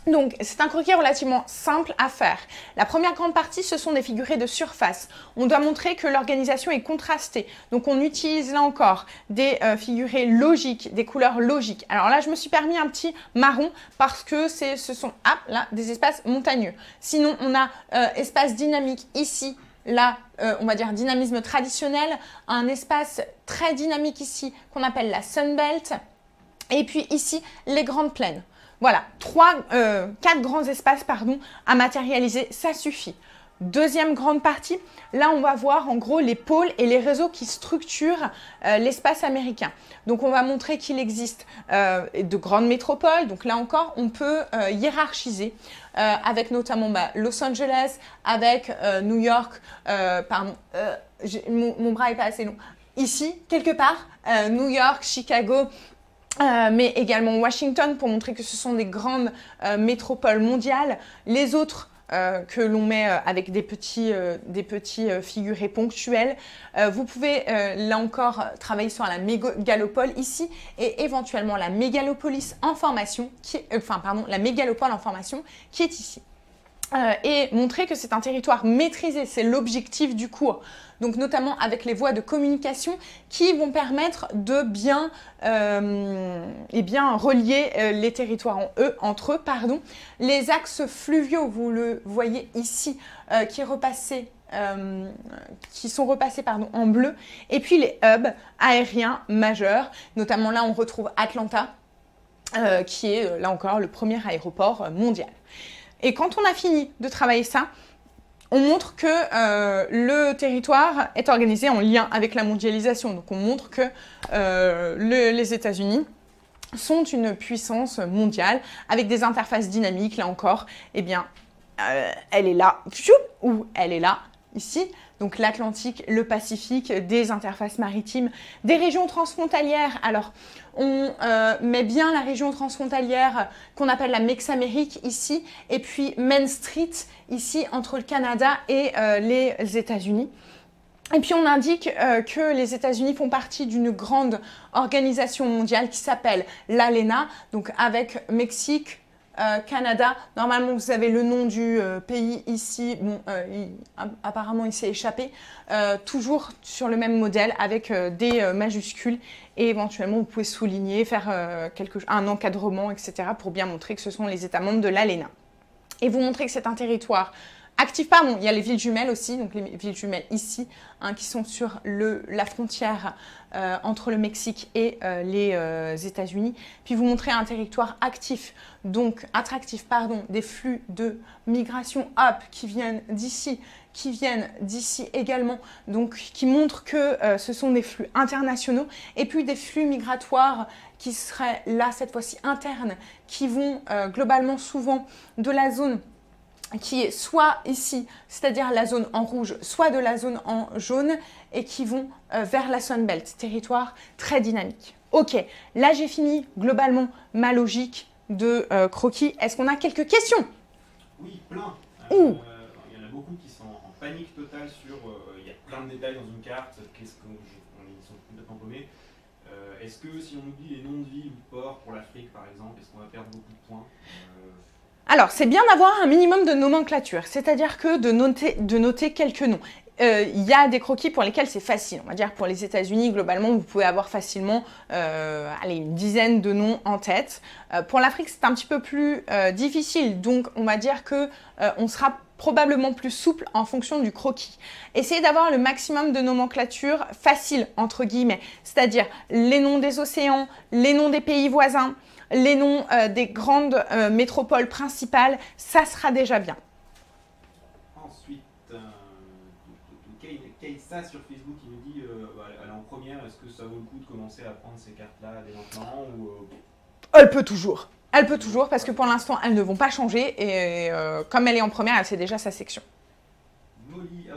donc, c'est un croquis relativement simple à faire. La première grande partie, ce sont des figurés de surface. On doit montrer que l'organisation est contrastée. Donc, on utilise là encore des euh, figurés logiques, des couleurs logiques. Alors là, je me suis permis un petit marron parce que ce sont ah, des espaces montagneux. Sinon, on a euh, espace dynamique ici, là, euh, on va dire dynamisme traditionnel, un espace très dynamique ici qu'on appelle la Sunbelt. Et puis ici, les grandes plaines. Voilà, trois, euh, quatre grands espaces pardon, à matérialiser, ça suffit. Deuxième grande partie, là on va voir en gros les pôles et les réseaux qui structurent euh, l'espace américain. Donc on va montrer qu'il existe euh, de grandes métropoles, donc là encore on peut hiérarchiser avec notamment bah, Los Angeles, avec New York, pardon, mon, bras n'est pas assez long, ici, quelque part, New York, Chicago, euh, mais également Washington pour montrer que ce sont des grandes euh, métropoles mondiales. Les autres euh, que l'on met avec des petits, des petits figurés ponctuels. vous pouvez là encore travailler sur la mégalopole ici et éventuellement la mégalopolis en formation, qui enfin pardon, la mégalopole en formation qui est ici. Euh, et montrer que c'est un territoire maîtrisé, c'est l'objectif du cours. Donc notamment avec les voies de communication qui vont permettre de bien, euh, eh bien relier euh, les territoires eux, entre eux. Pardon. Les axes fluviaux, vous le voyez ici, qui, qui sont repassés pardon, en bleu. Et puis les hubs aériens majeurs, notamment là on retrouve Atlanta, qui est là encore le premier aéroport mondial. Et quand on a fini de travailler ça, on montre que euh, le territoire est organisé en lien avec la mondialisation. Donc on montre que euh, les États-Unis sont une puissance mondiale avec des interfaces dynamiques, là encore, eh bien, euh, elle est là, ou elle est là, ici, donc l'Atlantique, le Pacifique, des interfaces maritimes, des régions transfrontalières. Alors, on euh, met bien la région transfrontalière qu'on appelle la Mexamérique ici, et puis Main Street ici entre le Canada et euh, les États-Unis. Et puis on indique euh, que les États-Unis font partie d'une grande organisation mondiale qui s'appelle l'ALENA, donc avec Mexique, euh, Canada, normalement vous avez le nom du euh, pays ici, euh, apparemment il s'est échappé, toujours sur le même modèle avec des majuscules et éventuellement vous pouvez souligner, faire quelque, un encadrement, etc. pour bien montrer que ce sont les États membres de l'ALENA. Et vous montrer que c'est un territoire active, pardon, il y a les villes jumelles aussi, donc les villes jumelles ici, hein, qui sont sur le, la frontière euh, entre le Mexique et euh, les euh, États-Unis. Puis vous montrez un territoire actif, donc attractif, pardon, des flux de migration qui viennent d'ici, qui viennent d'ici également, donc qui montrent que ce sont des flux internationaux, et puis des flux migratoires qui seraient là cette fois-ci internes, qui vont globalement souvent de la zone qui est soit ici, c'est-à-dire la zone en rouge, soit de la zone en jaune, et qui vont euh, vers la Sunbelt, territoire très dynamique. Ok, là j'ai fini globalement ma logique de euh, croquis. Est-ce qu'on a quelques questions Oui, plein. Euh, il y en a beaucoup qui sont en panique totale sur. Il y a plein de détails dans une carte, qu'est-ce qu'on. Ils sont complètement paumés. Est-ce que si on oublie les noms de villes ou ports pour l'Afrique par exemple, est-ce qu'on va perdre beaucoup de points alors, c'est bien d'avoir un minimum de nomenclature, c'est-à-dire que de noter, quelques noms. Il euh, y a des croquis pour lesquels c'est facile. On va dire pour les États-Unis, globalement, vous pouvez avoir facilement euh, une dizaine de noms en tête. Euh, pour l'Afrique, c'est un petit peu plus difficile. Donc, on va dire que on sera probablement plus souple en fonction du croquis. Essayez d'avoir le maximum de nomenclature facile, entre guillemets, c'est-à-dire les noms des océans, les noms des pays voisins les noms euh, des grandes euh, métropoles principales, ça sera déjà bien. Ensuite, euh, Keïsa sur Facebook qui nous dit, bah, elle est en première, est-ce que ça vaut le coup de commencer à prendre ces cartes-là dès maintenant Elle peut toujours. Elle peut toujours parce que pour l'instant, elles ne vont pas changer. Et comme elle est en première, elle sait déjà sa section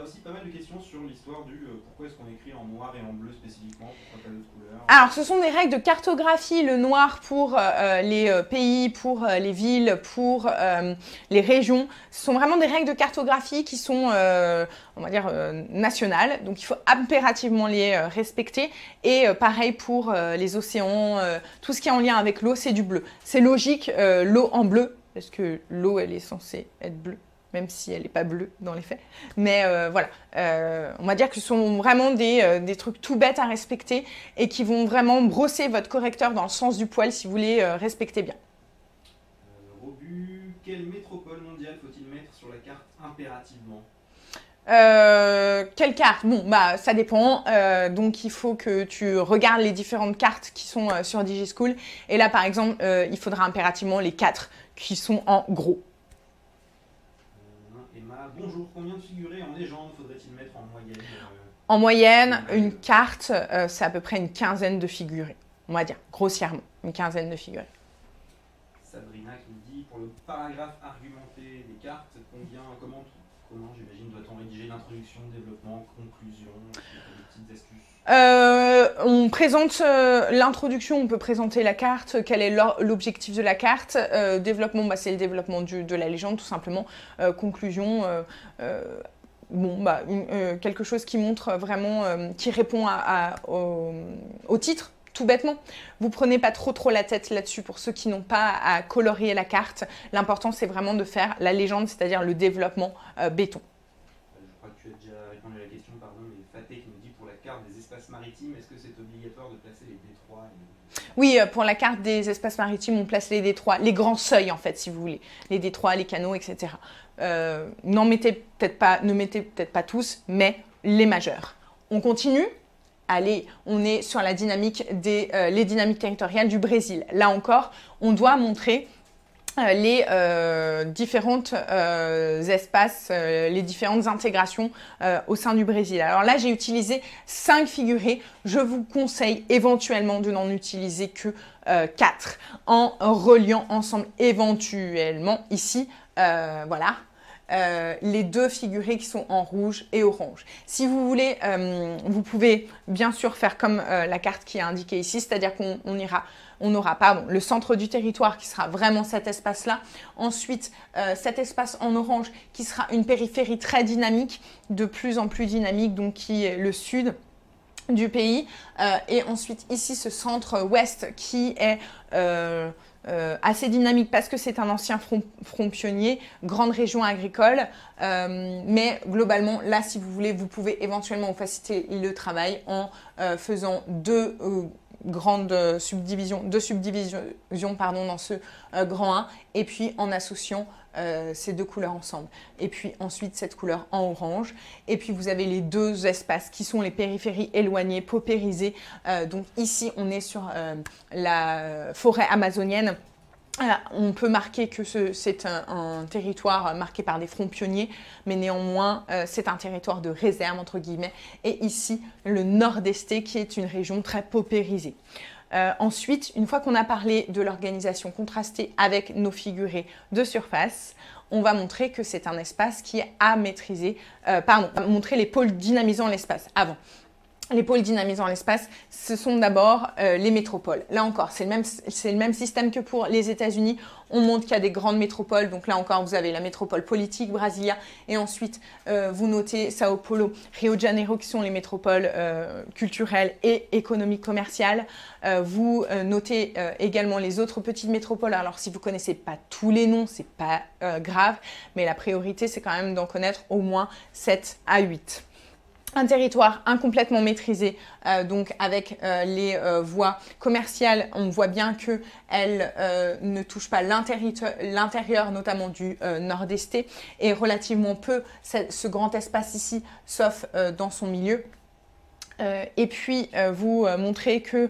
aussi pas mal de questions sur l'histoire du euh, pourquoi est-ce qu'on écrit en noir et en bleu spécifiquement, pourquoi pas couleurs. Alors, ce sont des règles de cartographie, le noir pour euh, euh, les pays, pour les villes, pour les régions. Ce sont vraiment des règles de cartographie qui sont, on va dire, nationales, donc il faut impérativement les respecter. Et pareil pour les océans, tout ce qui est en lien avec l'eau, c'est du bleu. C'est logique, l'eau en bleu, parce que l'eau, elle est censée être bleue même si elle n'est pas bleue dans les faits. Mais euh, voilà, euh, on va dire que ce sont vraiment euh, des, trucs tout bêtes à respecter et qui vont vraiment brosser votre correcteur dans le sens du poil si vous voulez respectez bien. Robu, quelle métropole mondiale faut-il mettre sur la carte impérativement quelle carte Bon, bah ça dépend. donc il faut que tu regardes les différentes cartes qui sont sur DigiSchool. Et là, par exemple, il faudra impérativement les quatre qui sont en gros. Bonjour, combien de figurés en légende faudrait-il mettre en moyenne euh En moyenne, une carte, euh, c'est à peu près une quinzaine de figurés. On va dire, grossièrement, une quinzaine de figurés. Sabrina qui me dit, pour le paragraphe argumenté des cartes, combien, comment, comment j'imagine, doit-on rédiger l'introduction, le développement, conclusion euh, on présente euh, l'introduction, on peut présenter la carte, quel est l'objectif de la carte. Euh, développement, bah, c'est le développement de la légende, tout simplement. conclusion, bon, bah, quelque chose qui montre vraiment, qui répond à, au, titre. Tout bêtement, vous prenez pas trop trop la tête là-dessus pour ceux qui n'ont pas à colorier la carte. L'important c'est vraiment de faire la légende, c'est-à-dire le développement béton. Je crois que tu as déjà répondu la question maritime est-ce que c'est obligatoire de placer les détroits Oui, euh, pour la carte des espaces maritimes, on place les détroits, les grands seuils en fait, si vous voulez, les détroits, les canaux, etc. Euh, n'en mettez peut-être pas, ne mettez peut-être pas tous, mais les majeurs. On continue Allez, on est sur la dynamique des, euh, les dynamiques territoriales du Brésil. Là encore, on doit montrer euh, les différents euh, différentes euh, espaces, les différentes intégrations au sein du Brésil. Alors là, j'ai utilisé cinq figurés. Je vous conseille éventuellement de n'en utiliser que 4 en reliant ensemble éventuellement ici, voilà, les deux figurés qui sont en rouge et orange. Si vous voulez, vous pouvez bien sûr faire comme la carte qui est indiquée ici, c'est-à-dire qu'on ira on n'aura pas le centre du territoire qui sera vraiment cet espace-là. Ensuite, euh, cet espace en orange qui sera une périphérie très dynamique, de plus en plus dynamique, donc qui est le sud du pays. Euh, et ensuite, ici, ce centre ouest qui est... Euh, assez dynamique parce que c'est un ancien front, pionnier, grande région agricole. mais globalement, là, si vous voulez, vous pouvez éventuellement faciliter le travail en faisant deux grande subdivision, deux subdivisions pardon, dans ce euh, grand 1, et puis en associant euh, ces deux couleurs ensemble. Et puis ensuite cette couleur en orange. Et puis vous avez les deux espaces qui sont les périphéries éloignées, paupérisées. Euh, donc ici on est sur la forêt amazonienne on peut marquer que c'est un, territoire euh, marqué par des fronts pionniers, mais néanmoins, euh, c'est un territoire de réserve, entre guillemets, et ici, le Nord-Esté, qui est une région très paupérisée. Euh, ensuite, une fois qu'on a parlé de l'organisation contrastée avec nos figurés de surface, on va montrer que c'est un espace qui a maîtrisé, pardon, montrer les pôles dynamisant l'espace avant les pôles dynamisant l'espace, ce sont d'abord euh, les métropoles. Là encore, c'est le, même, le même système que pour les États-Unis. On montre qu'il y a des grandes métropoles. Donc là encore, vous avez la métropole politique, Brasilia, et ensuite euh, vous notez Sao Paulo, Rio de Janeiro, qui sont les métropoles euh, culturelles et économiques commerciales. vous notez également les autres petites métropoles. Alors si vous connaissez pas tous les noms, c'est pas grave, mais la priorité, c'est quand même d'en connaître au moins 7 à 8 un territoire incomplètement maîtrisé, euh, donc avec euh, les euh, voies commerciales, on voit bien que elles ne touche pas l'intérieur, notamment du nord-est, et relativement peu ce, grand espace ici, sauf dans son milieu. Euh, et puis euh, vous euh, montrez qu'il que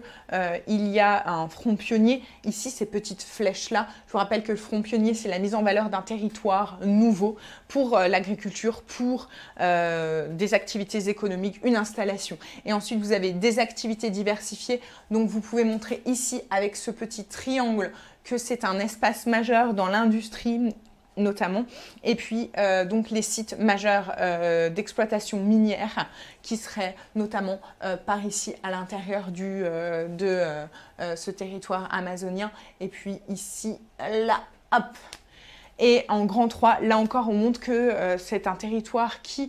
il y a un front pionnier. Ici, ces petites flèches-là, je vous rappelle que le front pionnier, c'est la mise en valeur d'un territoire nouveau pour l'agriculture, pour des activités économiques, une installation. Et ensuite, vous avez des activités diversifiées. Donc, vous pouvez montrer ici avec ce petit triangle que c'est un espace majeur dans l'industrie notamment. Et puis euh, donc les sites majeurs euh, d'exploitation minière qui seraient notamment euh, par ici à l'intérieur du de ce territoire amazonien et puis ici là hop et en grand 3, là encore, on montre que c'est un territoire qui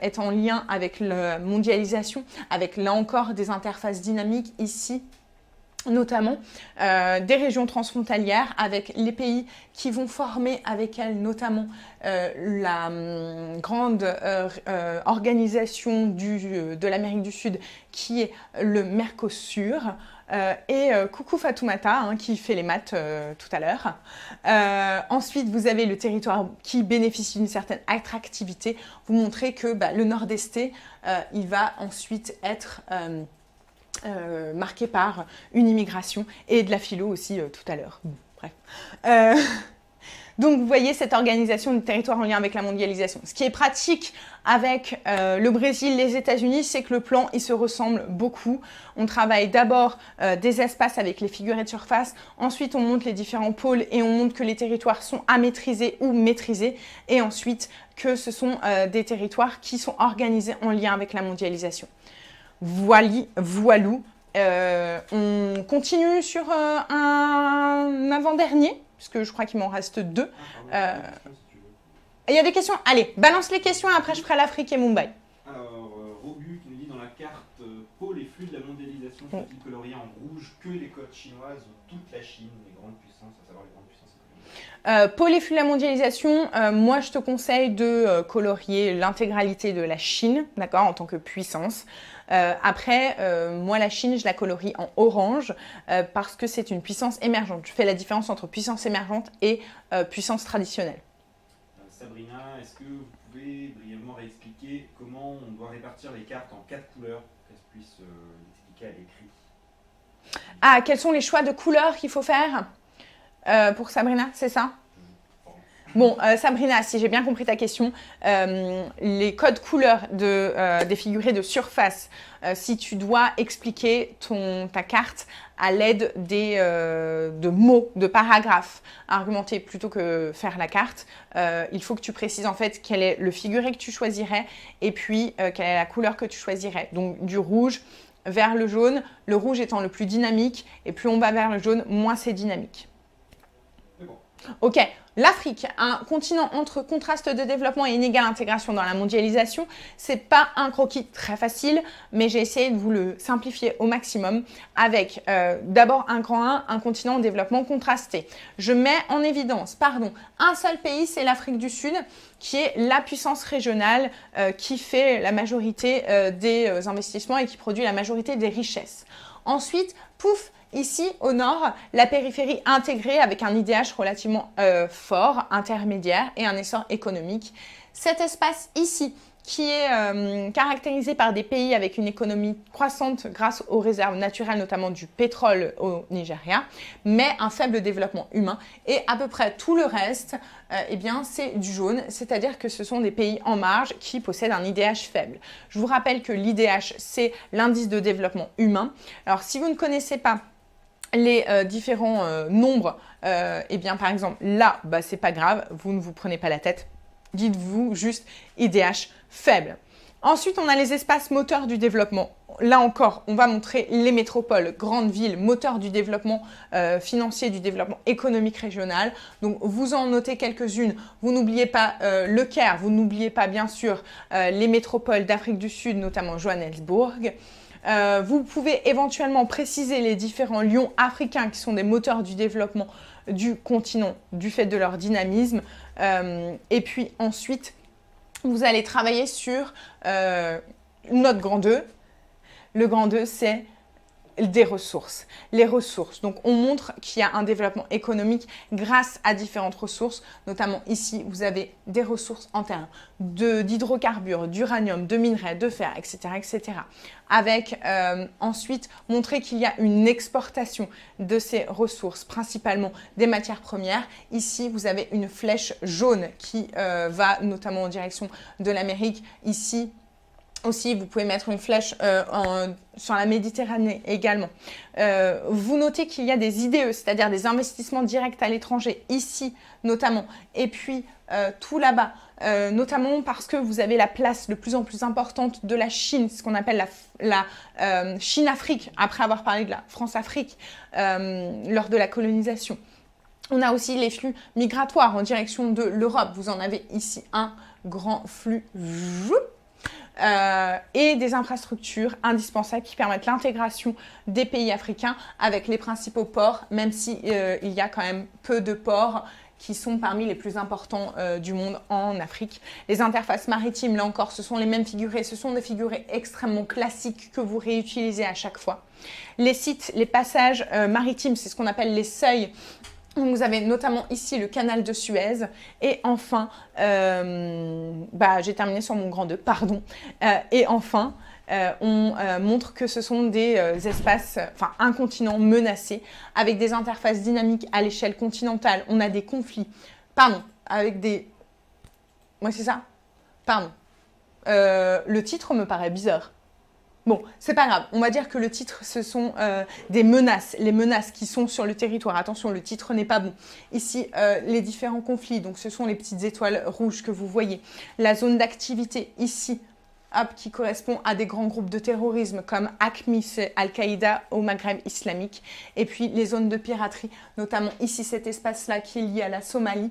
est en lien avec la mondialisation, avec là encore des interfaces dynamiques ici notamment euh, des régions transfrontalières avec les pays qui vont former avec elles notamment euh, la hum, grande euh, organisation du, de l'Amérique du Sud qui est le Mercosur. et coucou Fatoumata hein, qui fait les maths tout à l'heure. ensuite, vous avez le territoire qui bénéficie d'une certaine attractivité. Vous montrez que bah, le Nord-Est, il va ensuite être hum, euh, marquée par une immigration et de la philo aussi euh, tout à l'heure. bref. Euh, donc vous voyez cette organisation du territoire en lien avec la mondialisation. Ce qui est pratique avec euh, le Brésil, les États-Unis, c'est que le plan, il se ressemble beaucoup. On travaille d'abord des espaces avec les figurés de surface, ensuite on monte les différents pôles et on montre que les territoires sont à maîtriser ou maîtriser, et ensuite que ce sont des territoires qui sont organisés en lien avec la mondialisation. Voili, voilou. Euh, on continue sur euh, un avant-dernier, puisque je crois qu'il m'en reste deux. Ah, euh, il y a des questions Allez, balance les questions, après je ferai l'Afrique et Mumbai. Alors, Robu qui nous dit dans la carte Pôle et flux de la mondialisation sont-ils en rouge que les côtes chinoises ou toute la Chine, les grandes puissances, à savoir les grandes puissances euh, les flux de la mondialisation, moi je te conseille de colorier l'intégralité de la Chine, d'accord, en tant que puissance. Euh, après, euh, moi, la Chine, je la colorie en orange euh, parce que c'est une puissance émergente. Je fais la différence entre puissance émergente et puissance traditionnelle. Sabrina, est-ce que vous pouvez brièvement réexpliquer comment on doit répartir les cartes en quatre couleurs, qu'elles puissent expliquer à l'écrit Ah, quels sont les choix de couleurs qu'il faut faire pour Sabrina, c'est ça Bon, euh, Sabrina, si j'ai bien compris ta question, euh, les codes couleurs de, euh, des figurés de surface, si tu dois expliquer ton, ta carte à l'aide des, de mots, de paragraphes argumentés plutôt que faire la carte, il faut que tu précises en fait quel est le figuré que tu choisirais et puis quelle est la couleur que tu choisirais. Donc du rouge vers le jaune, le rouge étant le plus dynamique et plus on va vers le jaune, moins c'est dynamique. Ok, L'Afrique, un continent entre contraste de développement et inégale intégration dans la mondialisation, c'est pas un croquis très facile, mais j'ai essayé de vous le simplifier au maximum avec euh, d'abord un grand 1, un continent en développement contrasté. Je mets en évidence, pardon, un seul pays, c'est l'Afrique du Sud, qui est la puissance régionale euh, qui fait la majorité euh, des investissements et qui produit la majorité des richesses. Ensuite, pouf, Ici, au nord, la périphérie intégrée avec un IDH relativement euh, fort, intermédiaire et un essor économique. Cet espace ici, qui est euh, caractérisé par des pays avec une économie croissante grâce aux réserves naturelles, notamment du pétrole au Nigeria, mais un faible développement humain. Et à peu près tout le reste, euh, eh bien, c'est du jaune, c'est-à-dire que ce sont des pays en marge qui possèdent un IDH faible. Je vous rappelle que l'IDH, c'est l'indice de développement humain. Alors, si vous ne connaissez pas les euh, différents euh, nombres, euh, eh bien par exemple là, bah, c'est pas grave, vous ne vous prenez pas la tête. Dites-vous juste IDH faible. Ensuite, on a les espaces moteurs du développement. Là encore, on va montrer les métropoles, grandes villes, moteurs du développement financier, du développement économique régional. Donc, vous en notez quelques-unes. Vous n'oubliez pas le Caire, vous n'oubliez pas bien sûr les métropoles d'Afrique du Sud, notamment Johannesburg. Euh, vous pouvez éventuellement préciser les différents lions africains qui sont des moteurs du développement du continent du fait de leur dynamisme. Euh, et puis ensuite, vous allez travailler sur euh, notre grand 2. Le grand 2, c'est des ressources. Les ressources. Donc on montre qu'il y a un développement économique grâce à différentes ressources. Notamment ici, vous avez des ressources en termes d'hydrocarbures, d'uranium, de minerais, de fer, etc. Avec euh, ensuite montrer qu'il y a une exportation de ces ressources, principalement des matières premières. Ici, vous avez une flèche jaune qui euh, va notamment en direction de l'Amérique. Ici, aussi, vous pouvez mettre une flèche euh, sur la Méditerranée également. Euh, vous notez qu'il y a des IDE, c'est-à-dire des investissements directs à l'étranger, ici notamment, et puis euh, tout là-bas, notamment parce que vous avez la place de plus en plus importante de la Chine, ce qu'on appelle la, la Chine-Afrique, après avoir parlé de la France-Afrique lors de la colonisation. On a aussi les flux migratoires en direction de l'Europe. Vous en avez ici un grand flux euh, et des infrastructures indispensables qui permettent l'intégration des pays africains avec les principaux ports, même si euh, il y a quand même peu de ports qui sont parmi les plus importants euh, du monde en Afrique. Les interfaces maritimes, là encore, ce sont les mêmes figurés, ce sont des figurés extrêmement classiques que vous réutilisez à chaque fois. Les sites, les passages maritimes, c'est ce qu'on appelle les seuils vous avez notamment ici le canal de Suez. Et enfin, euh, bah, j'ai terminé sur mon grand 2, pardon. Euh, et enfin, euh, on montre que ce sont des espaces, enfin un continent menacé, avec des interfaces dynamiques à l'échelle continentale. On a des conflits, pardon, avec des... Moi, c'est ça Pardon. le titre me paraît bizarre. Bon, c'est pas grave. On va dire que le titre, ce sont euh, des menaces, les menaces qui sont sur le territoire. Attention, le titre n'est pas bon. Ici, euh, les différents conflits. Donc, ce sont les petites étoiles rouges que vous voyez. La zone d'activité ici, qui correspond à des grands groupes de terrorisme comme ACMI, Al-Qaïda au Maghreb islamique. Et puis les zones de piraterie, notamment ici cet espace-là qui est lié à la Somalie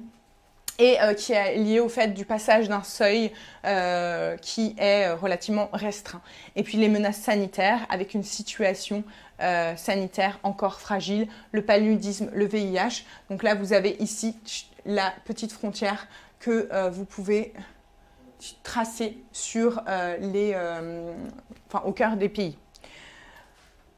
et euh, qui est lié au fait du passage d'un seuil euh, qui est euh, relativement restreint. Et puis les menaces sanitaires avec une situation sanitaire encore fragile, le paludisme, le VIH. Donc là, vous avez ici la petite frontière que vous pouvez tracer sur les, au cœur des pays.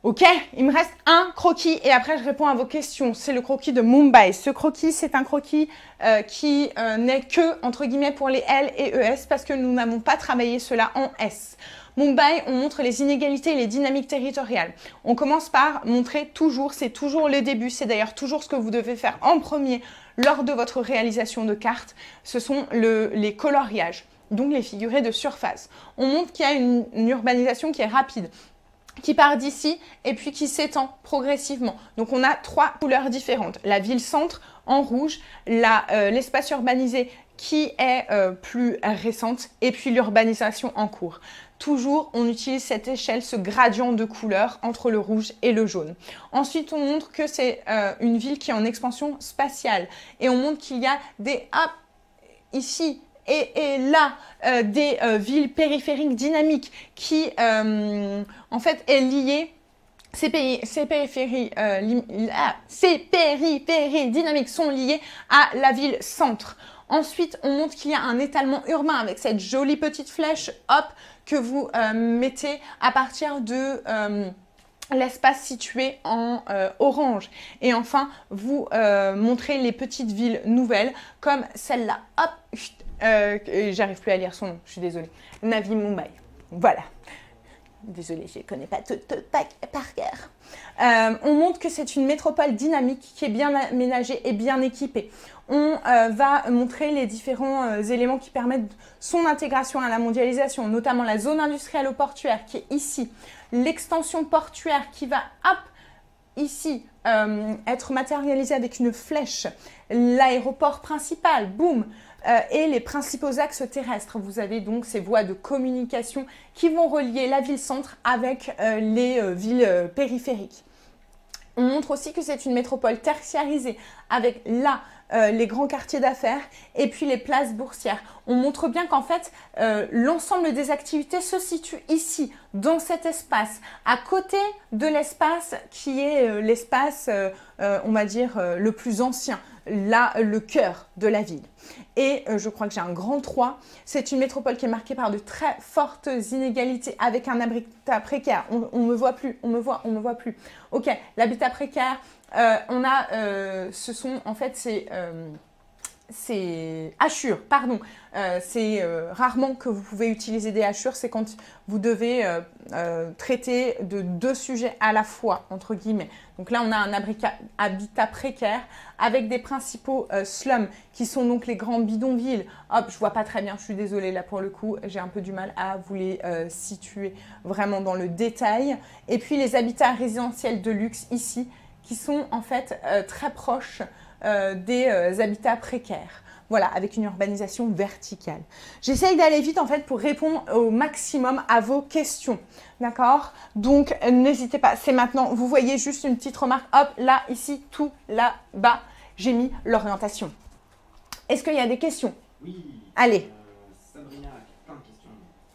Ok, il me reste un croquis et après je réponds à vos questions. C'est le croquis de Mumbai. Ce croquis, c'est un croquis euh, qui euh, n'est que entre guillemets pour les L et ES parce que nous n'avons pas travaillé cela en S. Mumbai, on montre les inégalités et les dynamiques territoriales. On commence par montrer toujours, c'est toujours le début, c'est d'ailleurs toujours ce que vous devez faire en premier lors de votre réalisation de cartes. Ce sont les coloriages donc les figurés de surface. On montre qu'il y a une, urbanisation qui est rapide qui part d'ici et puis qui s'étend progressivement. Donc on a trois couleurs différentes. La ville-centre en rouge, euh, l'espace urbanisé qui est euh, plus récente et puis l'urbanisation en cours. Toujours, on utilise cette échelle, ce gradient de couleurs entre le rouge et le jaune. Ensuite, on montre que c'est euh, une ville qui est en expansion spatiale et on montre qu'il y a des... Ah, ici, et, là, euh, des euh, villes périphériques dynamiques qui, euh, en fait, est liée ces, pays, ah, ces, périphéries, dynamiques sont liées à la ville centre. Ensuite, on montre qu'il y a un étalement urbain avec cette jolie petite flèche, hop, que vous mettez à partir de l'espace situé en orange. Et enfin, vous montrez les petites villes nouvelles comme celle-là. Hop, euh, euh, j'arrive plus à lire son nom, je suis désolée. Navi Mumbai. Voilà. Désolée, je ne connais pas tout, par cœur. Euh, on montre que c'est une métropole dynamique qui est bien aménagée et bien équipée. On va montrer les différents éléments qui permettent son intégration à la mondialisation, notamment la zone industrielle au portuaire qui est ici, l'extension portuaire qui va hop, ici être matérialisée avec une flèche, l'aéroport principal, boum, euh, et les principaux axes terrestres. Vous avez donc ces voies de communication qui vont relier la ville-centre avec euh, les euh, villes périphériques. On montre aussi que c'est une métropole tertiarisée avec la euh, les grands quartiers d'affaires et puis les places boursières. On montre bien qu'en fait, euh, l'ensemble des activités se situe ici, dans cet espace, à côté de l'espace qui est euh, l'espace, on va dire, le plus ancien, là, le cœur de la ville. Et je crois que j'ai un grand 3. C'est une métropole qui est marquée par de très fortes inégalités avec un habitat précaire. On, ne me voit plus, on me voit, on me voit plus. Ok, l'habitat précaire, euh, on a, euh, ce sont en fait ces euh, c'est hachures, pardon. c'est rarement que vous pouvez utiliser des hachures, c'est quand vous devez traiter de deux sujets à la fois, entre guillemets. Donc là, on a un habitat précaire avec des principaux slums qui sont donc les grands bidonvilles. Hop, je vois pas très bien, je suis désolée là pour le coup, j'ai un peu du mal à vous les situer vraiment dans le détail. Et puis les habitats résidentiels de luxe ici qui sont en fait euh, très proches euh, des euh, habitats précaires. Voilà, avec une urbanisation verticale. J'essaye d'aller vite en fait pour répondre au maximum à vos questions. D'accord Donc n'hésitez pas, c'est maintenant. Vous voyez juste une petite remarque, hop, là, ici, tout là-bas, j'ai mis l'orientation. Est-ce qu'il y a des questions Oui. Allez. Sabrina a plein de questions.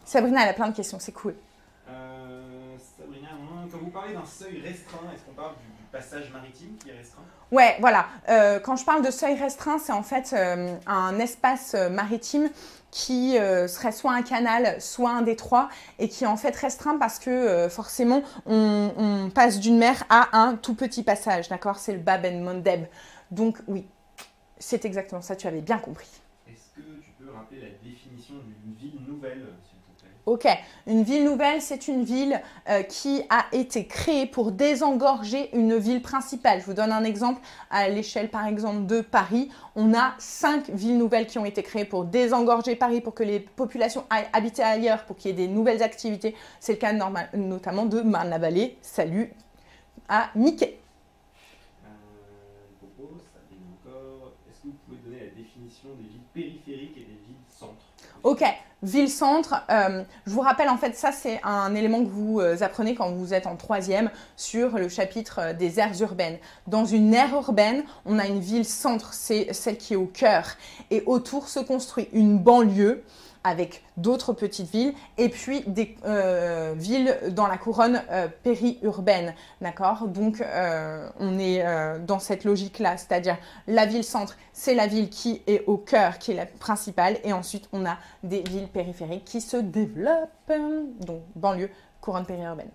Sabrina, elle a plein de questions, c'est cool. Sabrina, quand vous parlez d'un seuil restreint, est-ce qu'on parle du passage maritime qui est restreint Ouais, voilà. Euh, quand je parle de seuil restreint, c'est en fait euh, un espace euh, maritime qui serait soit un canal, soit un détroit, et qui est en fait restreint parce que forcément on, on passe d'une mer à un tout petit passage, d'accord C'est le Bab en Mondeb. Donc oui, c'est exactement ça, tu avais bien compris. Est-ce que tu peux rappeler la définition d'une ville nouvelle Ok, une ville nouvelle, c'est une ville euh, qui a été créée pour désengorger une ville principale. Je vous donne un exemple à l'échelle par exemple de Paris. On a cinq villes nouvelles qui ont été créées pour désengorger Paris, pour que les populations aillent habiter ailleurs, pour qu'il y ait des nouvelles activités. C'est le cas normal, notamment de Marne-la-Vallée. Salut à Mickey. Euh, Est-ce que vous pouvez donner la définition des villes périphériques et des villes centres Ok, ville-centre, euh, je vous rappelle en fait, ça c'est un élément que vous euh, apprenez quand vous êtes en troisième sur le chapitre euh, des aires urbaines. Dans une aire urbaine, on a une ville-centre, c'est celle qui est au cœur. Et autour se construit une banlieue avec d'autres petites villes et puis des euh, villes dans la couronne euh, périurbaine. D'accord Donc euh, on est dans cette logique-là, c'est-à-dire la ville-centre, c'est la ville qui est au cœur, qui est la principale, et ensuite on a des villes périphériques qui se développent, donc banlieue, couronne périurbaine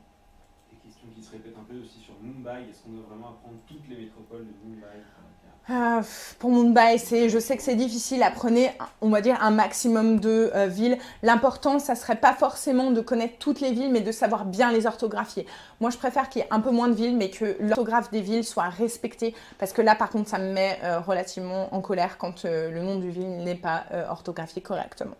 qui se répètent un peu aussi sur Mumbai. Est-ce qu'on doit vraiment apprendre toutes les métropoles de Mumbai ah, pour Mumbai, c'est, je sais que c'est difficile, apprenez, on va dire, un maximum de euh, villes. L'important, ça serait pas forcément de connaître toutes les villes, mais de savoir bien les orthographier. Moi, je préfère qu'il y ait un peu moins de villes, mais que l'orthographe des villes soit respectée, parce que là, par contre, ça me met euh, relativement en colère quand euh, le nom du ville n'est pas orthographié correctement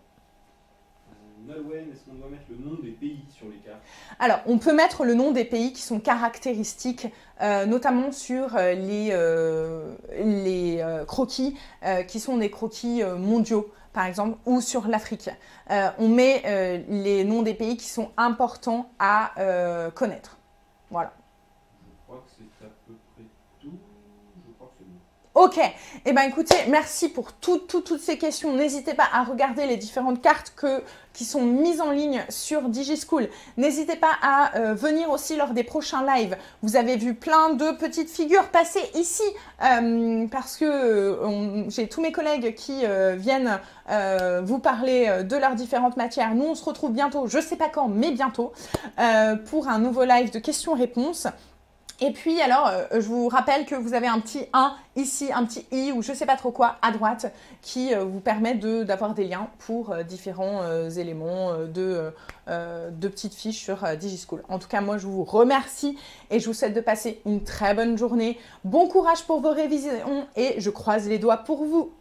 est-ce qu'on doit mettre le nom des pays sur les cartes Alors, on peut mettre le nom des pays qui sont caractéristiques, euh, notamment sur euh, les, euh, les croquis qui sont des croquis mondiaux par exemple, ou sur l'Afrique. on met les noms des pays qui sont importants à connaître. Voilà. Ok, et eh ben écoutez, merci pour toutes ces questions. N'hésitez pas à regarder les différentes cartes que, qui sont mises en ligne sur DigiSchool. N'hésitez pas à euh, venir aussi lors des prochains lives. Vous avez vu plein de petites figures passer ici euh, parce que euh, j'ai tous mes collègues qui viennent vous parler de leurs différentes matières. Nous, on se retrouve bientôt, je ne sais pas quand, mais bientôt, pour un nouveau live de questions-réponses. Et puis alors, euh, je vous rappelle que vous avez un petit 1 ici, un petit i ou je sais pas trop quoi à droite qui euh, vous permet d'avoir des liens pour euh, différents éléments de, de, petites fiches sur Digischool. En tout cas, moi je vous remercie et je vous souhaite de passer une très bonne journée. Bon courage pour vos révisions et je croise les doigts pour vous.